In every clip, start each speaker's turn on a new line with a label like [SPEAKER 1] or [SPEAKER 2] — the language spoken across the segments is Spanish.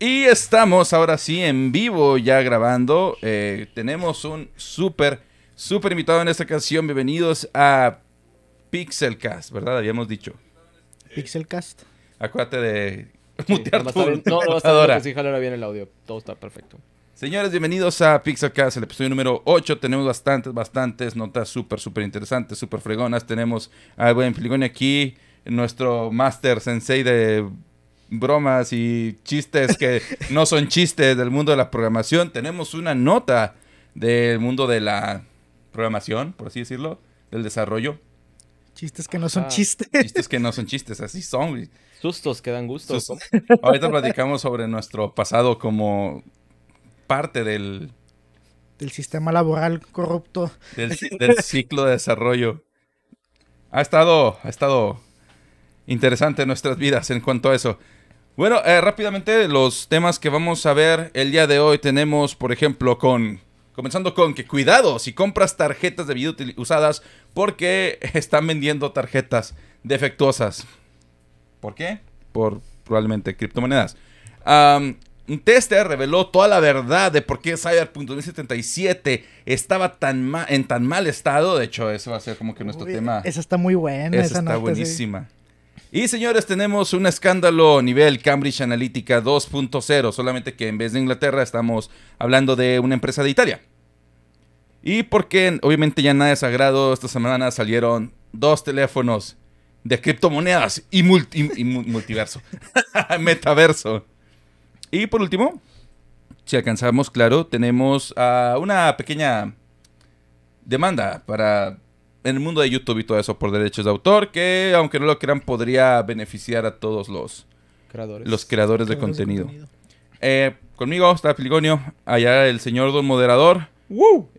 [SPEAKER 1] Y estamos ahora sí en vivo ya grabando. Eh, tenemos un súper, súper invitado en esta ocasión. Bienvenidos a Pixelcast, ¿verdad? Habíamos dicho.
[SPEAKER 2] Pixelcast.
[SPEAKER 1] Acuérdate de mutear todo tu no, bien,
[SPEAKER 3] bien el audio. Todo está perfecto.
[SPEAKER 1] Señores, bienvenidos a Pixelcast, el episodio número 8. Tenemos bastantes, bastantes notas súper, súper interesantes, súper fregonas. Tenemos a buen Filigón aquí, nuestro master sensei de bromas y chistes que no son chistes del mundo de la programación, tenemos una nota del mundo de la programación, por así decirlo, del desarrollo.
[SPEAKER 2] Chistes que no son
[SPEAKER 1] chistes. Chistes que no son chistes, así son.
[SPEAKER 3] Sustos que dan
[SPEAKER 2] gusto. Ahorita
[SPEAKER 1] platicamos sobre nuestro pasado como parte del...
[SPEAKER 2] Del sistema laboral corrupto. Del,
[SPEAKER 1] ciclo de desarrollo. Ha estado, ha estado interesante nuestras vidas en cuanto a eso. Bueno, eh, rápidamente los temas que vamos a ver el día de hoy tenemos, por ejemplo, con... Comenzando con que cuidado si compras tarjetas de video usadas porque están vendiendo tarjetas defectuosas. ¿Por qué? Por probablemente criptomonedas. un tester reveló toda la verdad de por qué Cyberpunk 77 estaba tan en tan mal estado. De hecho, eso va a ser como que nuestro tema. Esa
[SPEAKER 2] está muy buena. Esa, está buenísima.
[SPEAKER 1] Y señores, tenemos un escándalo nivel Cambridge Analytica 2.0, solamente que en vez de Inglaterra estamos hablando de una empresa de Italia. Y porque obviamente ya nada es sagrado, esta semana salieron dos teléfonos de criptomonedas y, multiverso, metaverso. Y por último, si alcanzamos, claro, tenemos una pequeña demanda para en el mundo de YouTube y todo eso por derechos de autor, que aunque no lo crean, podría beneficiar a todos los creadores, los creadores, de contenido. Eh, conmigo está Filigonio, allá el señor Don Moderador.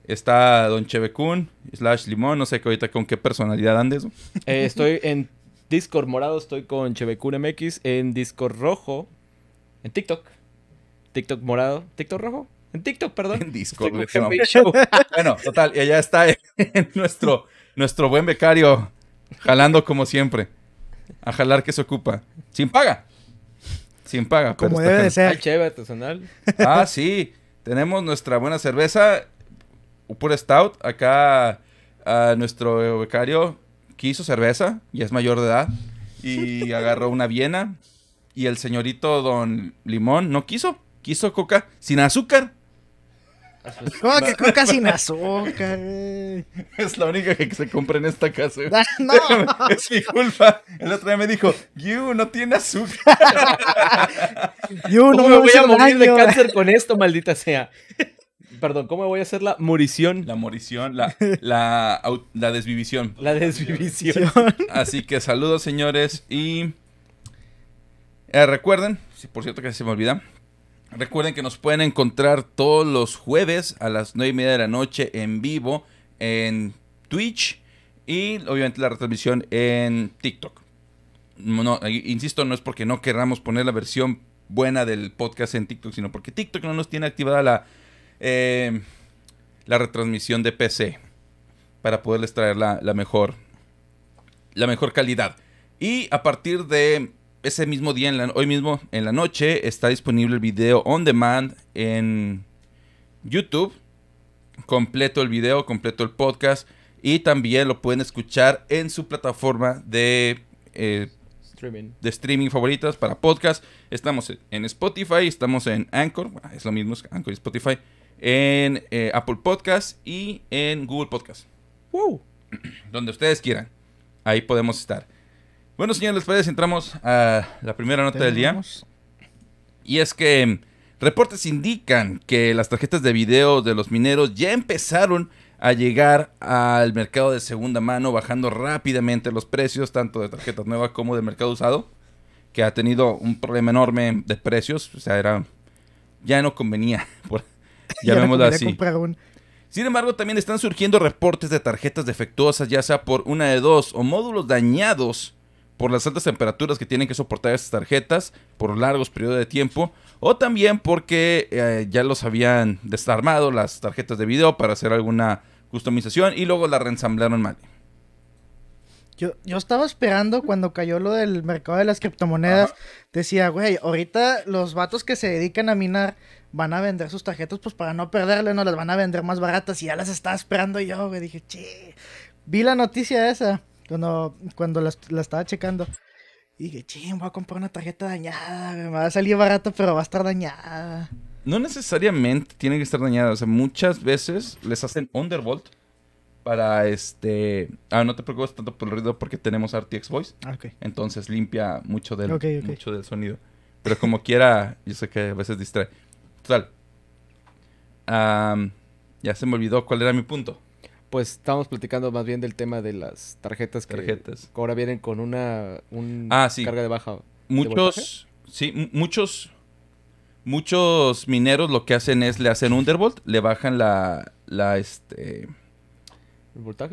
[SPEAKER 1] Está Don Chevecun, slash Limón, no sé ahorita con qué personalidad andes. Eh, estoy
[SPEAKER 3] en Discord morado, estoy con Chevecun MX, en Discord rojo, en TikTok. TikTok morado, TikTok rojo, en TikTok, perdón.
[SPEAKER 4] En Discord. bueno,
[SPEAKER 1] total, y allá está en nuestro nuestro buen becario, jalando como siempre. A jalar que se ocupa. Sin paga. Sin paga. Como debe de ser. Ah, sí. Tenemos nuestra buena cerveza, pura stout. Acá a nuestro becario quiso cerveza, y es mayor de edad, y agarró una Viena. Y el señorito Don Limón no quiso, quiso coca sin azúcar. ¿Cómo que coca sin azúcar? Es la única que se compra en esta casa. No. es
[SPEAKER 3] mi culpa. El otro día me dijo, you no tiene azúcar.
[SPEAKER 2] You no me voy a morir de cáncer
[SPEAKER 3] con esto, maldita sea. Perdón, ¿cómo voy a hacer la
[SPEAKER 1] morición? La morición, la, la, desvivisión. La desvivisión. Así que saludos, señores. Y eh, recuerden, si por cierto que se me olvida, Recuerden que nos pueden encontrar todos los jueves a las 9 y media de la noche en vivo en Twitch y obviamente la retransmisión en TikTok. No, insisto, no es porque no querramos poner la versión buena del podcast en TikTok, sino porque TikTok no nos tiene activada la, eh, la retransmisión de PC para poderles traer la, mejor, la mejor calidad. Y a partir de ese mismo día, en hoy mismo en la noche, está disponible el video on demand en YouTube. Completo el video, completo el podcast. Y también lo pueden escuchar en su plataforma de, eh, streaming. favoritas para podcast. Estamos en Spotify, estamos en Anchor. Es lo mismo, Anchor y Spotify. En eh, Apple Podcast y en Google Podcast. Donde ustedes quieran. Ahí podemos estar. Bueno, señores, les entramos a la primera nota del día. Y es que em, reportes indican que las tarjetas de video de los mineros ya empezaron a llegar al mercado de segunda mano, bajando rápidamente los precios, tanto de tarjetas nuevas como de mercado usado, que ha tenido un problema enorme de precios. O sea, era ya no convenía, Ya vemos así. Sin embargo, también están surgiendo reportes de tarjetas defectuosas, ya sea por una de dos o módulos dañados por las altas temperaturas que tienen que soportar estas tarjetas por largos periodos de tiempo, o también porque eh, ya los habían desarmado las tarjetas de video para hacer alguna customización y luego la reensamblaron mal.
[SPEAKER 2] Yo, estaba esperando cuando cayó lo del mercado de las criptomonedas. Decía, güey, ahorita los vatos que se dedican a minar van a vender sus tarjetas, pues para no perderle, no las van a vender más baratas. Y ya las estaba esperando yo, güey. Dije, che, vi la noticia esa cuando, cuando la, la estaba checando. Y dije, ching, voy a comprar una tarjeta dañada, me va a salir barato, pero va a estar dañada.
[SPEAKER 1] No necesariamente tiene que estar dañada, o sea, muchas veces les hacen Undervolt para este... Ah, no te preocupes tanto por el ruido porque tenemos RTX Voice. Ah, okay. Entonces limpia mucho del, mucho del sonido. Pero como quiera, yo sé que a veces distrae. Total. ya se me olvidó
[SPEAKER 3] cuál era mi punto pues estamos platicando más bien del tema de las tarjetas que ahora vienen con una ah, carga de baja. muchos,
[SPEAKER 1] sí, muchos, muchos mineros lo que hacen es le hacen undervolt, le bajan la, la este,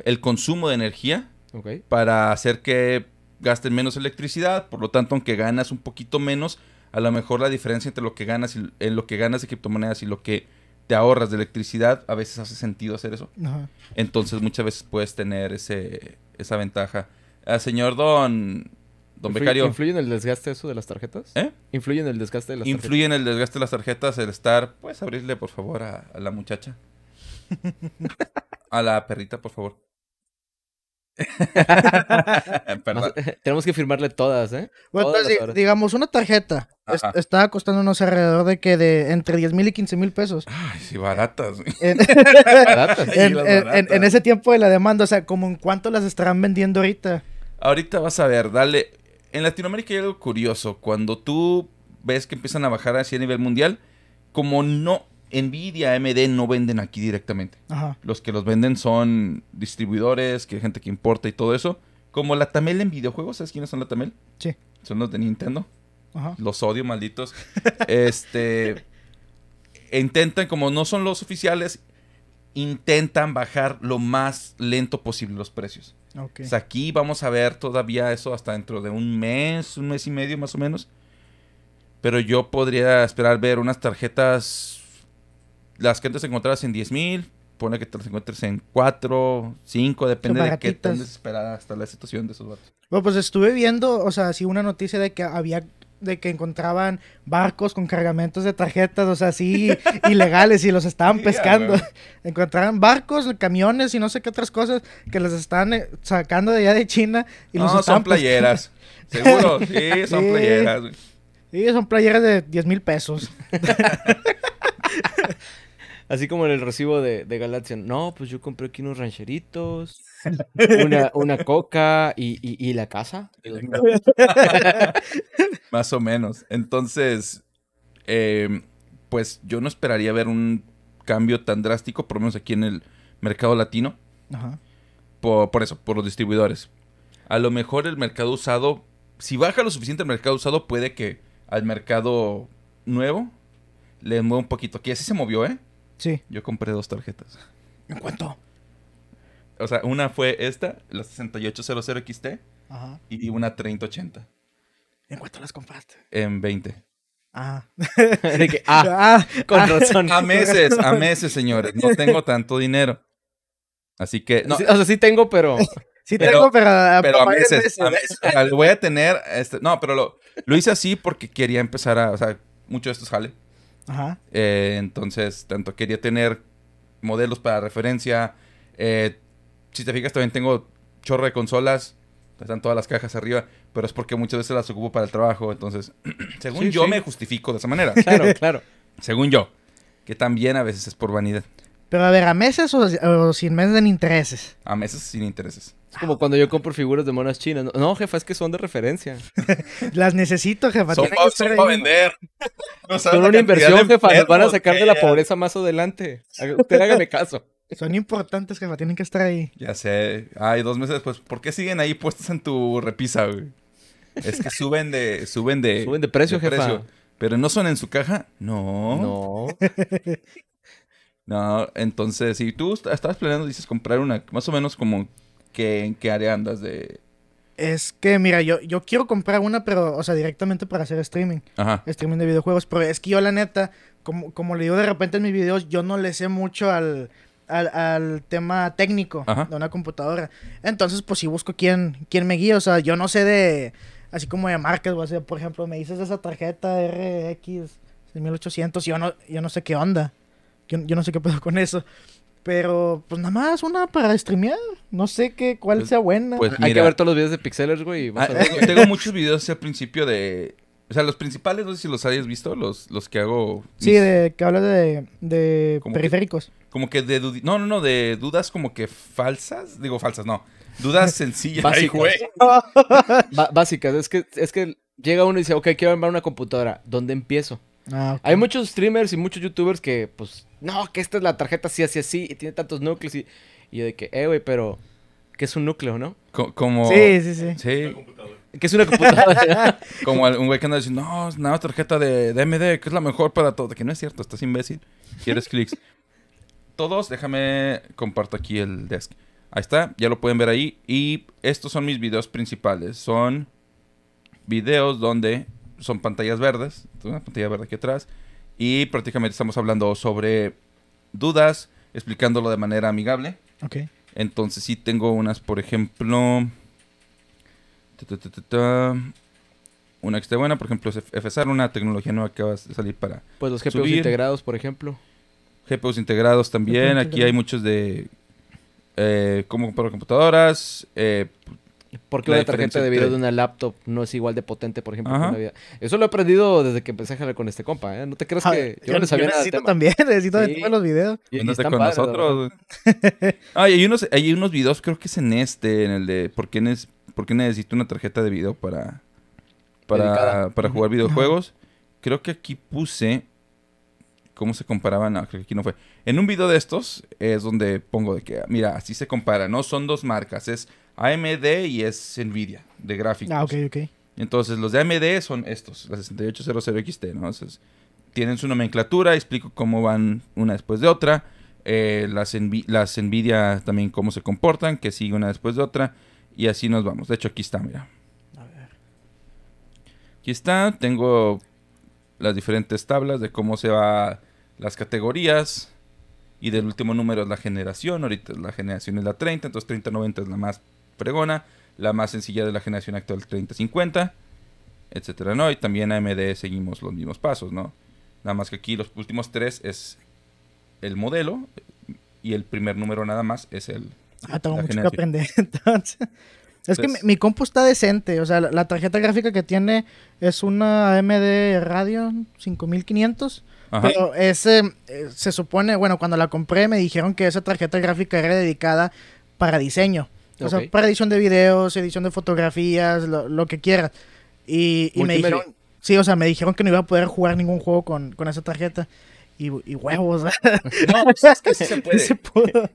[SPEAKER 1] ¿El, consumo de energía para hacer que gasten menos electricidad, por lo tanto, aunque ganas un poquito menos, a lo mejor la diferencia entre lo que ganas en lo que ganas de criptomonedas y lo que te ahorras de electricidad, a veces hace sentido hacer eso. Entonces muchas veces puedes tener ese, esa ventaja. Ah, señor Don, Don ¿Influye, Becario. ¿Influye
[SPEAKER 3] en el desgaste eso de las tarjetas? ¿Eh? ¿Influye en el desgaste de las tarjetas?
[SPEAKER 1] Influye en el desgaste de las tarjetas el estar, puedes abrirle por favor a la muchacha. a la perrita, por favor.
[SPEAKER 3] Tenemos que firmarle todas, ¿eh?
[SPEAKER 1] digamos,
[SPEAKER 2] una tarjeta Está costando costándonos alrededor de que de entre 10 mil y 15 mil pesos. Ay,
[SPEAKER 3] sí, baratas.
[SPEAKER 1] En, ese
[SPEAKER 2] tiempo de la demanda, o sea, como en cuánto las estarán vendiendo ahorita. Ahorita
[SPEAKER 1] vas a ver, dale. En Latinoamérica hay algo curioso. Cuando tú ves que empiezan a bajar así a nivel mundial, como no, Nvidia, AMD no venden aquí directamente. Los que los venden son distribuidores, que gente que importa y todo eso. Como la Tamel en videojuegos, ¿sabes quiénes son la Tamel? Sí. Son los de Nintendo. Los odio, malditos. este. intentan, como no son los oficiales, intentan bajar lo más lento posible los precios. aquí vamos a ver todavía eso hasta dentro de un mes, un mes y medio más o menos. Pero yo podría esperar ver unas tarjetas las que antes encontrabas en 10 mil, pone que te las encuentres en 4, 5, depende de qué tan desesperada está la situación de esos barcos.
[SPEAKER 2] Bueno, pues estuve viendo, o sea, sí una noticia de que había de que encontraban barcos con cargamentos de tarjetas, o sea, así ilegales y los estaban pescando. Encontraban barcos, camiones y no sé qué otras cosas que les están eh, sacando de allá de China y no, son playeras. Seguro, sí, son playeras. Sí, son playeras de 10 mil pesos.
[SPEAKER 3] Así como en el recibo de, de No, pues yo compré aquí unos rancheritos, una, coca y, la casa. Más o menos. Entonces,
[SPEAKER 1] em, pues yo no esperaría ver un cambio tan drástico, por lo menos aquí en el mercado latino. Por, por, eso, por los distribuidores. A lo mejor el mercado usado, si baja lo suficiente el mercado usado, puede que al mercado nuevo le mueva un poquito. Aquí así se movió, ¿eh? Sí. Yo compré dos tarjetas. ¿En cuánto? O sea, una fue esta, la 6800XT, Ajá. y una 3080.
[SPEAKER 2] ¿En cuánto las compraste?
[SPEAKER 1] En 20.
[SPEAKER 2] Ah. ah, ah. A meses, a meses, señores. No tengo tanto dinero.
[SPEAKER 1] Así que. No, o sea, sí tengo, pero. Sí tengo, pero, a, pero a meses. A meses voy a tener. Este, no, pero lo, lo hice así porque quería empezar a. O sea, mucho de estos jale. Ajá. Eh, entonces, tanto quería tener modelos para referencia. Eh, si te fijas, también tengo chorro de consolas. Están todas las cajas arriba, pero es porque muchas veces las ocupo para el trabajo. Entonces, según yo me justifico de esa manera. Claro, claro. Según yo. Que también a veces es por vanidad.
[SPEAKER 2] Pero a ver, ¿a meses o, sin meses en intereses? A meses sin intereses. Es como
[SPEAKER 3] cuando yo compro figuras de monas chinas. No, jefa, es que son de referencia.
[SPEAKER 2] Las necesito, jefa. Son para vender. No son una inversión, jefa. Nos van a sacar de la pobreza más adelante. Usted hágame caso. Son importantes, jefa. Tienen que estar ahí.
[SPEAKER 1] Ya sé. Ay, dos meses después. ¿Por qué siguen ahí puestas en tu repisa, güey? Es que suben de... Suben de, suben de precio, jefa. Pero no son en su caja. No. No. No, entonces, si tú estabas planeando, dices, comprar una, más o menos como, que, ¿en qué área andas de...?
[SPEAKER 2] Es que, mira, yo, yo quiero comprar una, pero, o sea, directamente para hacer streaming. Streaming de videojuegos. Pero es que yo, la neta, como, como le digo de repente en mis videos, yo no le sé mucho al, al, tema técnico de una computadora. Entonces, pues, si busco quién, quién me guía. O sea, yo no sé de... Así como de marcas, o sea, por ejemplo, me dices esa tarjeta RX 6800, yo no, yo no sé qué onda. Yo, no sé qué puedo con eso. Pero, pues nada más una para streamear. No sé qué, cuál pues, sea buena. Pues, hay que ver
[SPEAKER 3] todos los videos de Pixelers,
[SPEAKER 2] güey.
[SPEAKER 1] Ah, tengo muchos videos al principio de. O sea, los principales, no sé si los hayas visto, los, los que hago.
[SPEAKER 2] Sí, que hablas de, periféricos.
[SPEAKER 1] como que de. No, no, no, de dudas como que falsas. Digo falsas,
[SPEAKER 3] no. Dudas sencillas. Básicas. Básicas. Es que, es que llega uno y dice, ok, quiero armar una computadora. ¿Dónde empiezo? Ah, Hay muchos streamers y muchos youtubers que, pues, no, que esta es la tarjeta así, así, así, y tiene tantos núcleos. Y, yo de que, eh, güey, pero, que es un núcleo, no? como... Sí, sí, sí. Que es una computadora. como un güey que anda diciendo, no, es tarjeta de, DMD,
[SPEAKER 1] que es la mejor para todo. Que no es cierto, estás imbécil. Quieres clics. Todos, déjame, comparto aquí el desk. Ahí está, ya lo pueden ver ahí. Y estos son mis videos principales. Son videos donde son pantallas verdes, una pantalla verde aquí atrás, y prácticamente estamos hablando sobre dudas, explicándolo de manera amigable. Ok. Entonces sí tengo unas, por ejemplo, una que esté buena, por ejemplo, es FSR, una tecnología nueva que va a salir para Pues los GPUs integrados, por ejemplo. GPUs integrados también, aquí hay muchos de eh, cómo comprar computadoras, eh, porque qué una tarjeta de
[SPEAKER 3] video de una laptop no es igual de potente, por ejemplo, que una vida? Eso lo he aprendido desde que empecé a jalar con este compa, ¿eh? No te crees ah, que yo, necesito también, necesito de todos los videos. Y, pues
[SPEAKER 2] con nosotros.
[SPEAKER 1] hay unos, hay unos videos, creo que es en este, en el de por qué, por qué necesito una tarjeta de video para, para, para jugar videojuegos. Creo que aquí puse cómo se comparaban. No, creo que aquí no fue. En un video de estos es donde pongo de que, ah, mira, así se compara. No son dos marcas, es AMD y es Nvidia de gráficos. Ah, ok, ok. Entonces, los de AMD son estos, las 6800XT, ¿no? Entonces, tienen su nomenclatura, explico cómo van una después de otra. Eh, las, las Nvidia también cómo se comportan, que sigue una después de otra. Y así nos vamos. De hecho, aquí está, mira. A ver. Aquí está, tengo las diferentes tablas de cómo se van las categorías. Y del último número es la generación. Ahorita la generación es la 30, entonces 3090 es la más pregona, la más sencilla de la generación actual 3050, etcétera, ¿no? Y también AMD e seguimos los mismos pasos, ¿no? Nada más que aquí los últimos tres es el modelo y el primer número nada más es el...
[SPEAKER 2] Ah, tengo que aprender Es que mi, compu está decente, o sea, la, tarjeta gráfica que tiene es una AMD Radeon 5500, pero ese eh, se supone, bueno, cuando la compré me dijeron que esa tarjeta gráfica era dedicada para diseño. O sea, para edición de videos, edición de fotografías, lo, que quieras. Y, me dijeron, sí, o sea, me dijeron que no iba a poder jugar ningún juego con, con esa tarjeta. Y, huevos. No, pues es que sí se puede.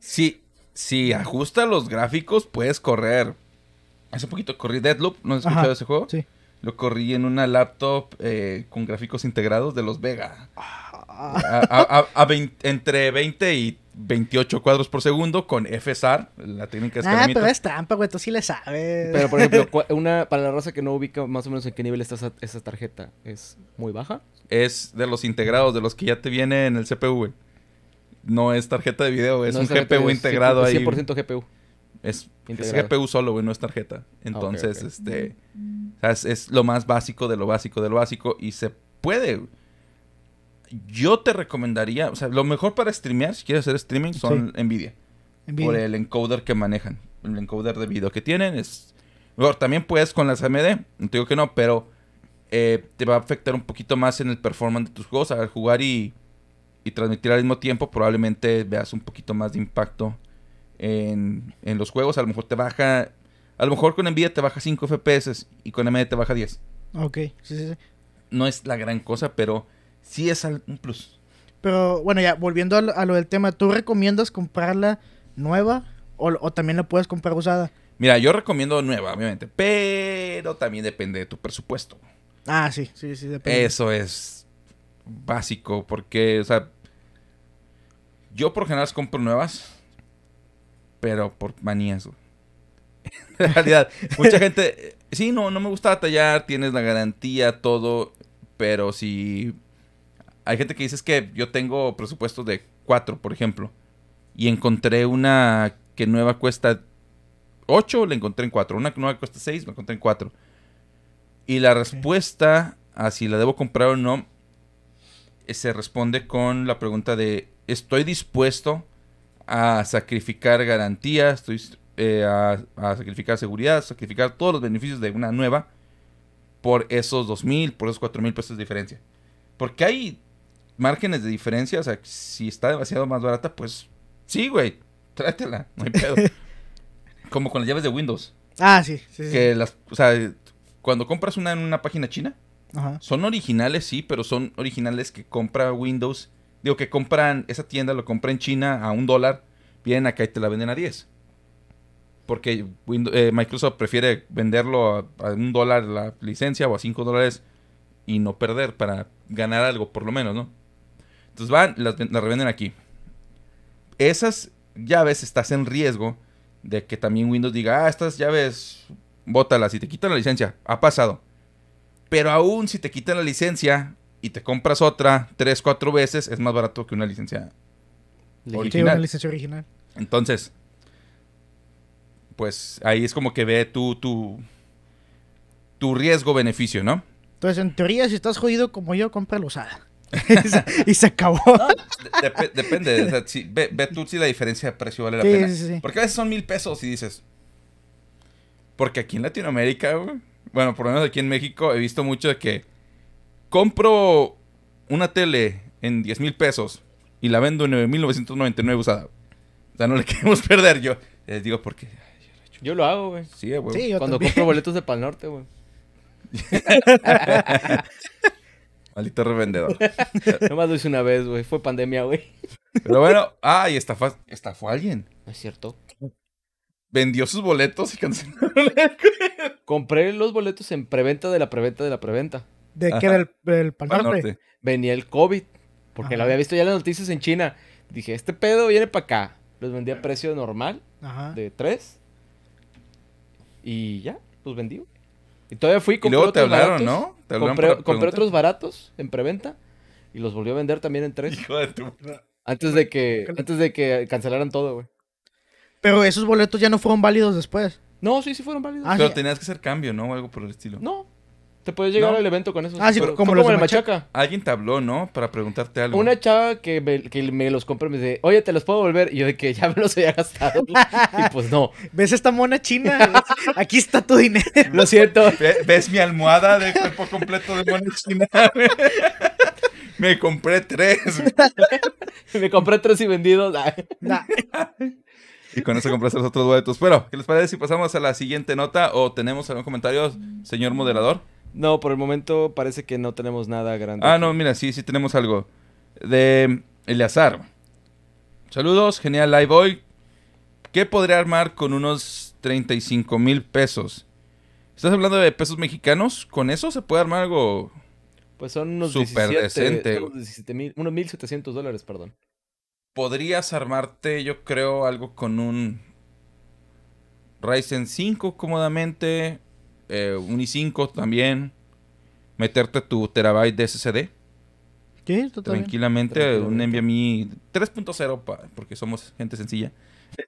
[SPEAKER 1] Si, ajusta los gráficos, puedes correr. Hace poquito corrí Deadloop, ¿no has escuchado ese juego? Sí. Lo corrí en una laptop eh, con gráficos integrados de los Vega. Ah. A, entre 20 y 28 cuadros por
[SPEAKER 3] segundo con FSR la técnica
[SPEAKER 1] de ah, escalamiento. Ah, pero es
[SPEAKER 2] trampa, güey, tú sí le sabes. Pero, por ejemplo,
[SPEAKER 3] una, para la raza que no ubica más o menos en qué nivel está esa, tarjeta, ¿es muy baja? Es de
[SPEAKER 1] los integrados, de los que ya te viene en el CPU, No es tarjeta de video, es un GPU integrado ahí. 100% GPU. Es, GPU solo, güey, no es tarjeta. Ah, Entonces, este... es lo más básico de lo básico de lo básico y se puede yo te recomendaría, o sea, lo mejor para streamear, si quieres hacer streaming, son Nvidia, Por el encoder que manejan. El encoder de video que tienen es... Mejor, también puedes con las AMD, no te digo que no, pero eh, te va a afectar un poquito más en el performance de tus juegos. Al jugar y, y transmitir al mismo tiempo, probablemente veas un poquito más de impacto en, en, los juegos. A lo mejor te baja. A lo mejor con Nvidia te baja 5 FPS y con AMD te baja 10.
[SPEAKER 2] Ok, sí, sí.
[SPEAKER 1] No es la gran cosa, pero
[SPEAKER 2] sí es un plus. Pero bueno, ya volviendo a lo, del tema, ¿tú recomiendas comprarla nueva o, también la puedes comprar usada?
[SPEAKER 1] Mira, yo recomiendo nueva, obviamente, pero también depende de tu presupuesto.
[SPEAKER 2] Ah, sí, sí, sí, depende.
[SPEAKER 1] Eso es básico, porque, o sea, yo por general compro nuevas, pero por manías. en realidad, mucha gente, sí, no, no me gusta batallar, tienes la garantía, todo, pero si hay gente que dice es que yo tengo presupuesto de 4, por ejemplo, y encontré una que nueva cuesta 8, la encontré en 4, una que nueva cuesta 6, la encontré en 4. Y la respuesta a si la debo comprar o no eh, se responde con la pregunta de ¿estoy dispuesto a sacrificar garantías? ¿Estoy eh, a, sacrificar seguridad, sacrificar todos los beneficios de una nueva por esos mil, por esos mil pesos de diferencia? Porque hay márgenes de diferencia, o sea, si está demasiado más barata, pues sí, güey, tráetela, no hay pedo. Como con las llaves de Windows. Ah, sí, sí, Que las, o sea, cuando compras una en una página china, son originales, sí, pero son originales que compra Windows, digo, que compran, esa tienda lo compra en China a un dólar, vienen acá y te la venden a 10. Porque eh, Microsoft prefiere venderlo a, a un dólar la licencia o a cinco dólares y no perder para ganar algo, por lo menos, ¿no? Entonces van, las, las revenden aquí. Esas llaves estás en riesgo de que también Windows diga, ah, estas llaves, bótalas y te quitan la licencia. Ha pasado. Pero aún si te quitan la licencia y te compras otra 3, cuatro veces, es más barato que una licencia original. una licencia original. Entonces, pues ahí es como que ve tu, tu, tu riesgo-beneficio, ¿no?
[SPEAKER 2] Entonces, en teoría, si estás jodido como yo, compra la y, se, acabó.
[SPEAKER 1] depende. O ve, tú si la diferencia de precio vale la pena. Porque a veces son mil pesos y dices. Porque aquí en Latinoamérica, bueno, por lo menos aquí en México, he visto mucho de que compro una tele en 10 mil pesos y la vendo en 9.999 usada. O sea, no le queremos perder. Yo les digo porque.
[SPEAKER 3] yo, lo hago, güey. Sí, güey. Cuando compro boletos de Pal Norte, güey.
[SPEAKER 1] Maldito revendedor.
[SPEAKER 3] Nomás lo hice una vez, güey. Fue pandemia, güey. Pero bueno, ah, y estafó a alguien. es cierto. Vendió sus boletos y canceló. Compré los boletos en preventa de la preventa de la preventa. ¿De qué? ¿Del, del Venía el COVID. Porque lo había visto ya en las noticias en China. Dije, este pedo viene para acá. Los vendí a precio normal, de tres. Y ya, los vendí. Y todavía fui, compré y luego te hablaron, ¿no? compré, otros baratos en preventa y los volvió a vender también en tres. Hijo de tu... Antes de que, antes de que cancelaran todo, güey.
[SPEAKER 2] Pero esos boletos ya no fueron válidos después. No, sí, sí fueron válidos. Ah, Pero
[SPEAKER 3] tenías que hacer cambio, ¿no? O algo por el estilo. No, te puedes llegar al evento con eso.
[SPEAKER 1] Ah, sí, pero, como, los machaca? Alguien te habló, ¿no?
[SPEAKER 3] Para preguntarte algo. Una chava que me, los compró me dice, oye, ¿te los puedo volver? Y yo de que ya me los había
[SPEAKER 2] gastado. y pues no. ¿Ves esta mona china? Aquí está tu dinero. Lo cierto. ¿Ves mi almohada de cuerpo completo de mona china?
[SPEAKER 1] me
[SPEAKER 3] compré tres. me compré tres y vendidos.
[SPEAKER 1] Y con eso compraste los otros boletos. Pero, ¿qué les parece si pasamos a la siguiente nota o tenemos algún comentario,
[SPEAKER 3] señor moderador? No, por el momento parece que no tenemos nada grande. Ah,
[SPEAKER 1] no, mira, sí, sí tenemos algo. De Eleazar. Saludos, genial live ¿Qué podría armar con unos 35 mil pesos? ¿Estás hablando de pesos mexicanos? ¿Con eso se puede armar algo? Pues son unos super 17, unos
[SPEAKER 3] 1.700 dólares, perdón. Podrías armarte, yo creo, algo
[SPEAKER 1] con un Ryzen 5 cómodamente eh, un i5 también, meterte tu terabyte de SSD.
[SPEAKER 2] ¿Qué? Tranquilamente, un
[SPEAKER 1] NVMe 3.0, porque somos gente sencilla.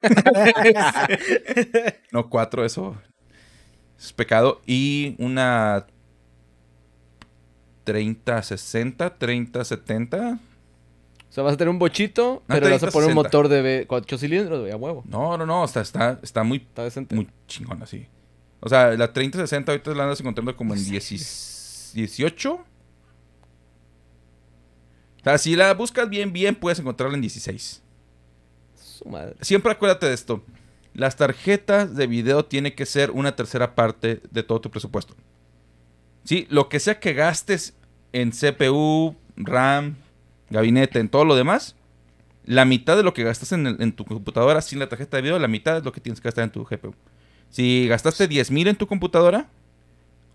[SPEAKER 1] no 4, eso es pecado. Y una 3060, 3070.
[SPEAKER 3] O sea, vas a tener un bochito, ah, pero vas a poner un motor de 8 cilindros, a huevo.
[SPEAKER 1] No, no, no, o está, muy, está muy chingón así. O sea, la 3060 ahorita la andas encontrando como en 18. O sea, si la buscas bien, bien, puedes encontrarla en 16. Su madre. Siempre acuérdate de esto. Las tarjetas de video tienen que ser una tercera parte de todo tu presupuesto. Sí, lo que sea que gastes en CPU, RAM, gabinete, en todo lo demás, la mitad de lo que gastas en tu computadora sin la tarjeta de video, la mitad es lo que tienes que gastar en tu GPU. Si gastaste 10 en tu computadora,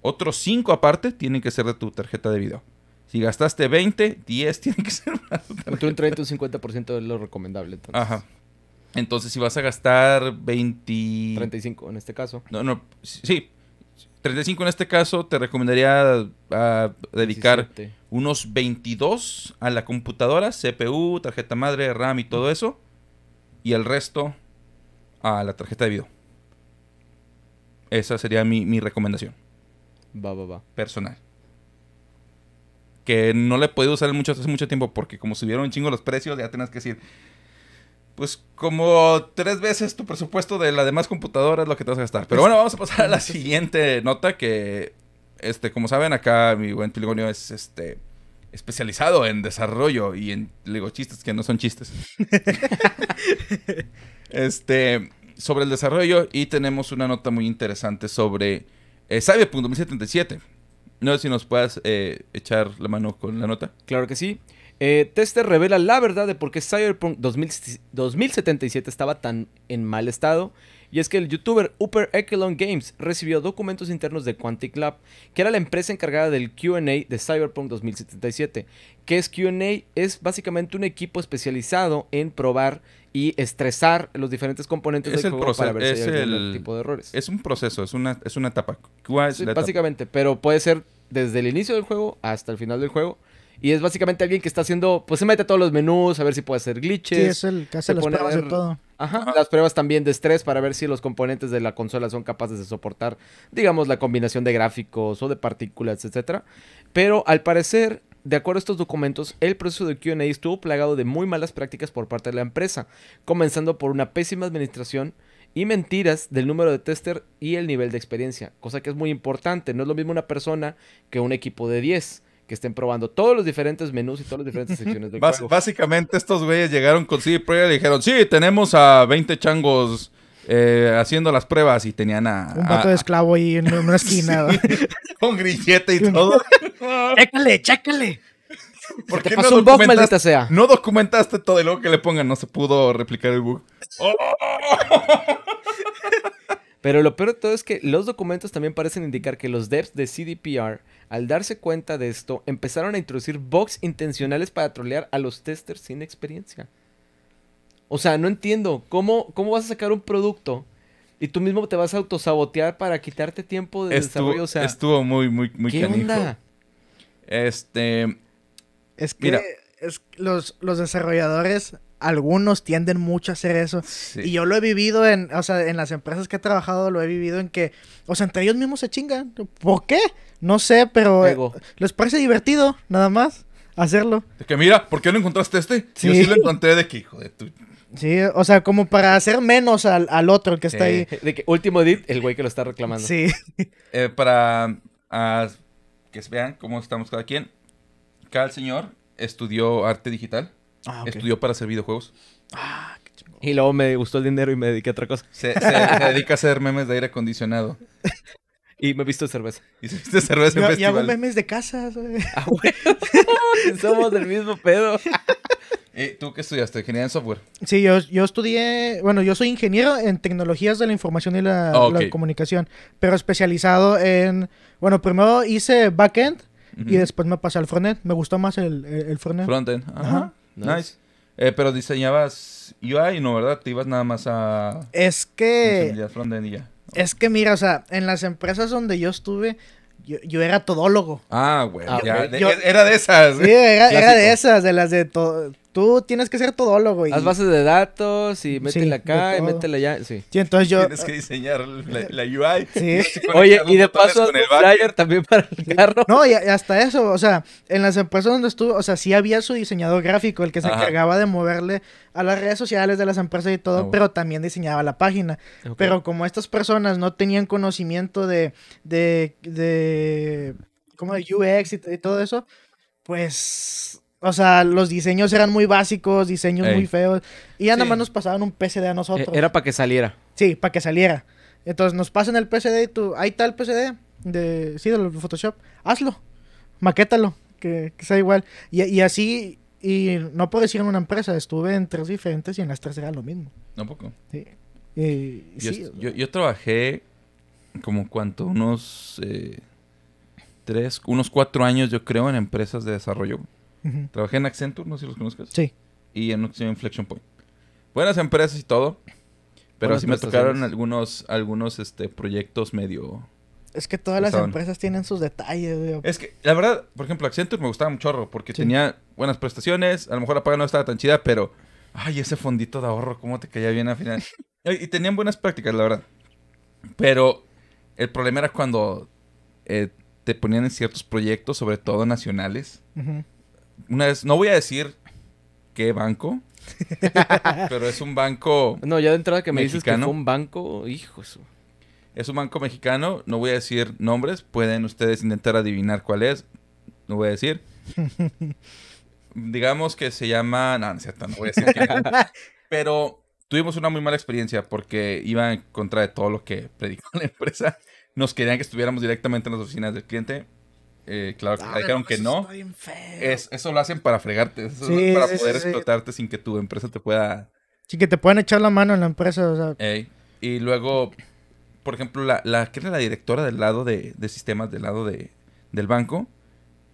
[SPEAKER 1] otros 5 aparte tienen que ser de tu tarjeta de video. Si gastaste 20, 10
[SPEAKER 3] tienen que ser más. Entre un 30 un 50% es lo recomendable. Entonces. Ajá.
[SPEAKER 1] Entonces, si vas a gastar 20. 35 en este caso. No, no. Sí. 35 en este caso, te recomendaría a ah, dedicar unos 22 a la computadora, CPU, tarjeta madre, RAM y todo eso. Y el resto a la tarjeta de video. Esa sería mi, recomendación. Va, va, va. Personal. Que no le he podido usar mucho, hace mucho tiempo porque como subieron un chingo los precios, ya tenías que decir, pues como tres veces tu presupuesto de la demás computadora es lo que te vas a gastar. Pero bueno, vamos a pasar a la siguiente nota que, este, como saben, acá mi buen Piligonio es, este, especializado en desarrollo y en, digo, chistes que no son chistes. este sobre el desarrollo y tenemos una nota muy interesante sobre eh, Cyberpunk
[SPEAKER 3] 2077. No sé si nos puedas eh, echar la mano con la nota. Claro que sí. Eh, Tester revela la verdad de por qué Cyberpunk 2077 estaba tan en mal estado. Y es que el youtuber Upper Echelon Games recibió documentos internos de Quantic Lab, que era la empresa encargada del QA de Cyberpunk 2077. ¿Qué es QA? Es básicamente un equipo especializado en probar y estresar los diferentes componentes del juego para ver si hay
[SPEAKER 1] algún tipo de errores. Es un proceso, es una, es una etapa.
[SPEAKER 3] básicamente, pero puede ser desde el inicio del juego hasta el final del juego. Y es básicamente alguien que está haciendo, pues se mete a todos los menús, a ver si puede hacer glitches. Sí, es el que hace las pruebas de todo. las pruebas también de estrés para ver si los componentes de la consola son capaces de soportar, digamos, la combinación de gráficos o de partículas, etcétera. Pero al parecer, de acuerdo a estos documentos, el proceso de QA estuvo plagado de muy malas prácticas por parte de la empresa, comenzando por una pésima administración y mentiras del número de tester y el nivel de experiencia, cosa que es muy importante. No es lo mismo una persona que un equipo de 10 que estén probando todos los diferentes menús y todas las
[SPEAKER 2] diferentes secciones del
[SPEAKER 1] Básicamente estos güeyes llegaron con CD Projekt y dijeron, sí, tenemos a 20 changos eh, haciendo las pruebas y tenían a. Un vato de
[SPEAKER 2] esclavo ahí en una esquina.
[SPEAKER 1] con grillete
[SPEAKER 2] y todo.
[SPEAKER 4] chécale, chécale. ¿Por qué no, documentaste, sea.
[SPEAKER 3] no documentaste todo y luego que le pongan no se pudo replicar el bug? Pero lo peor de todo es que los documentos también parecen indicar que los devs de CDPR, al darse cuenta de esto, empezaron a introducir bugs intencionales para trolear a los testers sin experiencia. O sea, no entiendo. ¿Cómo, cómo vas a sacar un producto y tú mismo te vas a autosabotear para quitarte tiempo de desarrollo? O sea,
[SPEAKER 1] estuvo muy, muy, muy ¿Qué Este. Es que
[SPEAKER 2] Es, los, los desarrolladores, algunos tienden mucho a hacer eso. Y yo lo he vivido en, o sea, en las empresas que he trabajado, lo he vivido en que, o sea, entre ellos mismos se chingan. ¿Por qué? No sé, pero eh, les parece divertido, nada más hacerlo. De
[SPEAKER 1] que
[SPEAKER 3] mira, ¿por qué no encontraste este?
[SPEAKER 1] Sí. Yo sí lo encontré
[SPEAKER 2] de
[SPEAKER 3] que, hijo de tu
[SPEAKER 2] Sí, o sea, como para hacer menos al, otro que está ahí.
[SPEAKER 3] De último edit, el güey que lo está reclamando. Sí. Eh, para
[SPEAKER 1] que vean cómo estamos cada quien. Cada señor estudió arte digital. Ah, estudió para hacer videojuegos. Ah, qué chingón. Y luego me gustó el dinero y me dediqué a otra cosa. Se, dedica a hacer memes de aire acondicionado. Y me he visto cerveza. Y cerveza hago memes
[SPEAKER 2] de casa. Ah, Somos del mismo
[SPEAKER 1] pedo. ¿Y eh, tú qué estudiaste? ¿Ingeniería en software?
[SPEAKER 2] Sí, yo, yo estudié, bueno, yo soy ingeniero en tecnologías de la información y la, ah, comunicación, pero especializado en, bueno, primero hice backend y después me pasé al frontend. Me gustó más el, frontend. Frontend, ajá.
[SPEAKER 1] Nice. Eh, pero diseñabas UI, ¿no? ¿Verdad? Te ibas nada más a... Es
[SPEAKER 2] que... Frontend y ya. Es que mira, o sea, en las empresas donde yo estuve, yo, era todólogo.
[SPEAKER 3] Ah, güey. Ah, era de esas.
[SPEAKER 1] Sí, era, de
[SPEAKER 2] esas, de las de todo... Tú tienes que ser todólogo. Y... Haz bases de
[SPEAKER 3] datos y métele acá y métele allá. Sí. entonces yo. Tienes que diseñar la, UI. Sí. Oye, y de paso el flyer también para
[SPEAKER 2] el carro. No, y hasta eso. O sea, en las empresas donde estuvo, o sea, sí había su diseñador gráfico, el que se encargaba de moverle a las redes sociales de las empresas y todo, ah, pero también diseñaba la página. Pero como estas personas no tenían conocimiento de. de. de. como de UX y todo eso, pues o sea, los diseños eran muy básicos, diseños muy feos. Y ya nada más nos pasaban un PSD a eh, nosotros. Era
[SPEAKER 3] para que saliera.
[SPEAKER 2] Sí, para que saliera. Entonces nos pasan el PSD y tú, ahí está el PSD de, sí, de Photoshop. Hazlo, maquétalo, que, sea igual. Y, así, y no por decir en una empresa, estuve en tres diferentes y en las tres era lo mismo.
[SPEAKER 1] Tampoco. Sí. yo, sí. Yo, trabajé como cuánto, unos eh, tres, unos cuatro años yo creo en empresas de desarrollo. Trabajé en Accenture, no sé si los conozcas. Sí. Y en, Flexion Point. Buenas empresas y todo. Pero sí me tocaron algunos, algunos este, proyectos medio... Es que todas las
[SPEAKER 2] empresas tienen sus detalles, Es que,
[SPEAKER 1] la verdad, por ejemplo, Accenture me gustaba mucho porque tenía buenas prestaciones. A lo mejor la paga no estaba tan chida, pero... Ay, ese fondito de ahorro, cómo te caía bien al final. y tenían buenas prácticas, la verdad. Pero el problema era cuando eh, te ponían en ciertos proyectos, sobre todo nacionales, una vez, no voy a decir qué banco, pero es un banco. No, ya de entrada que me dices que fue un banco, hijo. Es un banco mexicano, no voy a decir nombres, pueden ustedes intentar adivinar cuál es, no voy a decir. Digamos que se llama, no, no no voy a decir Pero tuvimos una muy mala experiencia porque iba en contra de todo lo que predicó la empresa. Nos querían que estuviéramos directamente en las oficinas del cliente eh, claro, te ah, dijeron pues que no. Es, eso lo hacen para fregarte, eso para poder explotarte sin que tu empresa te pueda...
[SPEAKER 2] Sin que te puedan echar la mano en la empresa. O
[SPEAKER 1] Y luego, por ejemplo, la, la que la directora del lado de, sistemas, del lado del banco,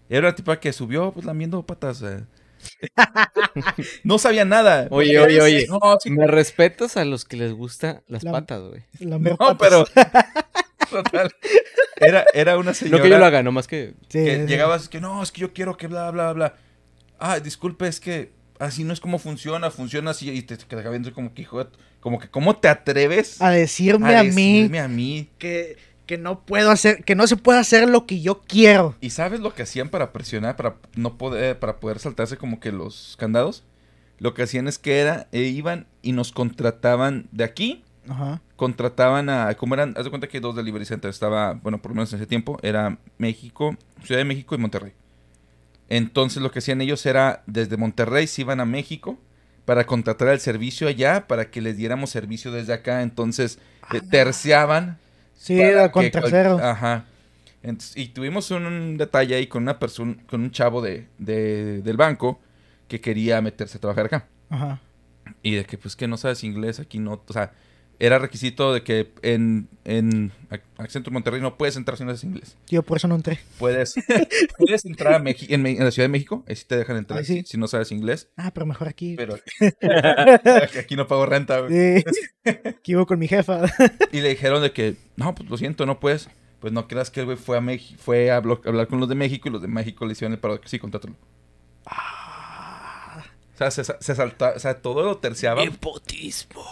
[SPEAKER 1] era la tipa que subió pues lamiendo patas. Eh.
[SPEAKER 3] no sabía
[SPEAKER 2] nada.
[SPEAKER 1] Oye, oye, oye. Me
[SPEAKER 3] respetas a los que les gusta las patas, güey.
[SPEAKER 2] No,
[SPEAKER 1] pero
[SPEAKER 3] Era, una señora. No que yo lo haga, no más que llegabas,
[SPEAKER 1] que no, es que yo quiero que bla, bla, bla. Ah, disculpe, es que así no es como funciona, funciona así. Y te quedaba viendo como que, hijo, como que, ¿cómo te atreves a decirme a, mí?
[SPEAKER 2] Que, que no puedo hacer, que no se puede hacer lo que yo quiero.
[SPEAKER 1] ¿Y sabes lo que hacían para presionar, para no poder, para poder saltarse como que los candados? Lo que hacían es que era, e iban y nos contrataban de aquí Ajá. contrataban a, como eran, haz de cuenta que hay dos delivery centers, estaba, bueno, por lo menos en ese tiempo, era México, Ciudad de México y Monterrey. Entonces lo que hacían ellos era, desde Monterrey se iban a México para contratar el servicio allá, para que les diéramos servicio desde acá, entonces ah. eh, terciaban.
[SPEAKER 2] Sí, era con
[SPEAKER 1] terceros. Ajá. y tuvimos un, detalle ahí con una persona, con un chavo de, de, del banco que quería meterse a trabajar acá. Ajá. Y de que, pues, que no sabes inglés, aquí no, o sea, era requisito de que en, en Accenture Monterrey no puedes entrar si no haces inglés.
[SPEAKER 2] Yo por eso no entré.
[SPEAKER 1] Puedes, puedes entrar a en, la Ciudad de México, ahí sí te dejan entrar si no sabes inglés. Ah, pero mejor aquí. Pero aquí no pago renta. Sí. con mi jefa. y le dijeron de que, no, pues lo siento, no puedes. Pues no creas que el güey fue a México, fue a hablar con los de México y los de México le hicieron el paro sí, contátelo ah. O sea, se, se o sea, todo lo terciaba.
[SPEAKER 3] empotismo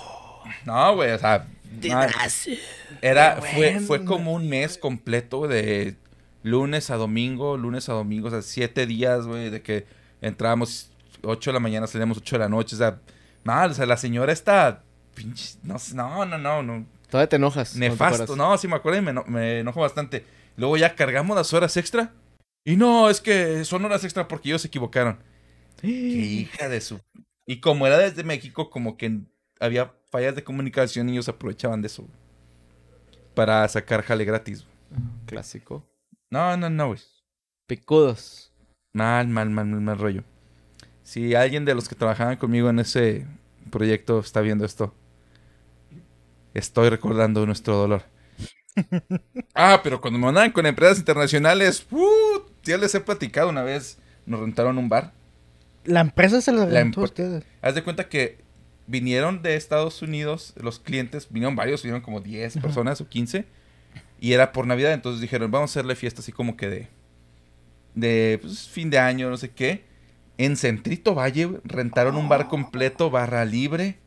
[SPEAKER 1] no, güey, o sea. era, fue, como un mes completo de lunes a domingo, lunes a domingo, o sea, siete días, güey, de que entrábamos 8 de la mañana, salíamos 8 de la noche, o sea, mal, o sea, la señora está pinche, no, no, no, no. Todavía te enojas. Nefasto, no, sí me acuerdo y me, me enojo bastante. Luego ya cargamos las horas extra. Y no, es que son horas extra porque ellos se equivocaron. ¡Qué hija de su! Y como era desde México, como que había fallas de comunicación y ellos aprovechaban de eso. para sacar jale gratis. Clásico. No, no, no, güey. Picudos. Mal, mal, mal, mal, rollo. Si alguien de los que trabajaban conmigo en ese proyecto está viendo esto, estoy recordando nuestro dolor. ah, pero cuando me mandaban con empresas internacionales, uh, ya les he platicado una vez, nos rentaron un bar.
[SPEAKER 2] La empresa se lo rentó a ustedes.
[SPEAKER 1] Haz de cuenta que vinieron de Estados Unidos, los clientes, vinieron varios, vinieron como 10 personas o 15, y era por Navidad, entonces dijeron, vamos a hacerle fiesta así como que de, pues, fin de año, no sé qué. En Centrito Valle rentaron un bar completo, barra libre,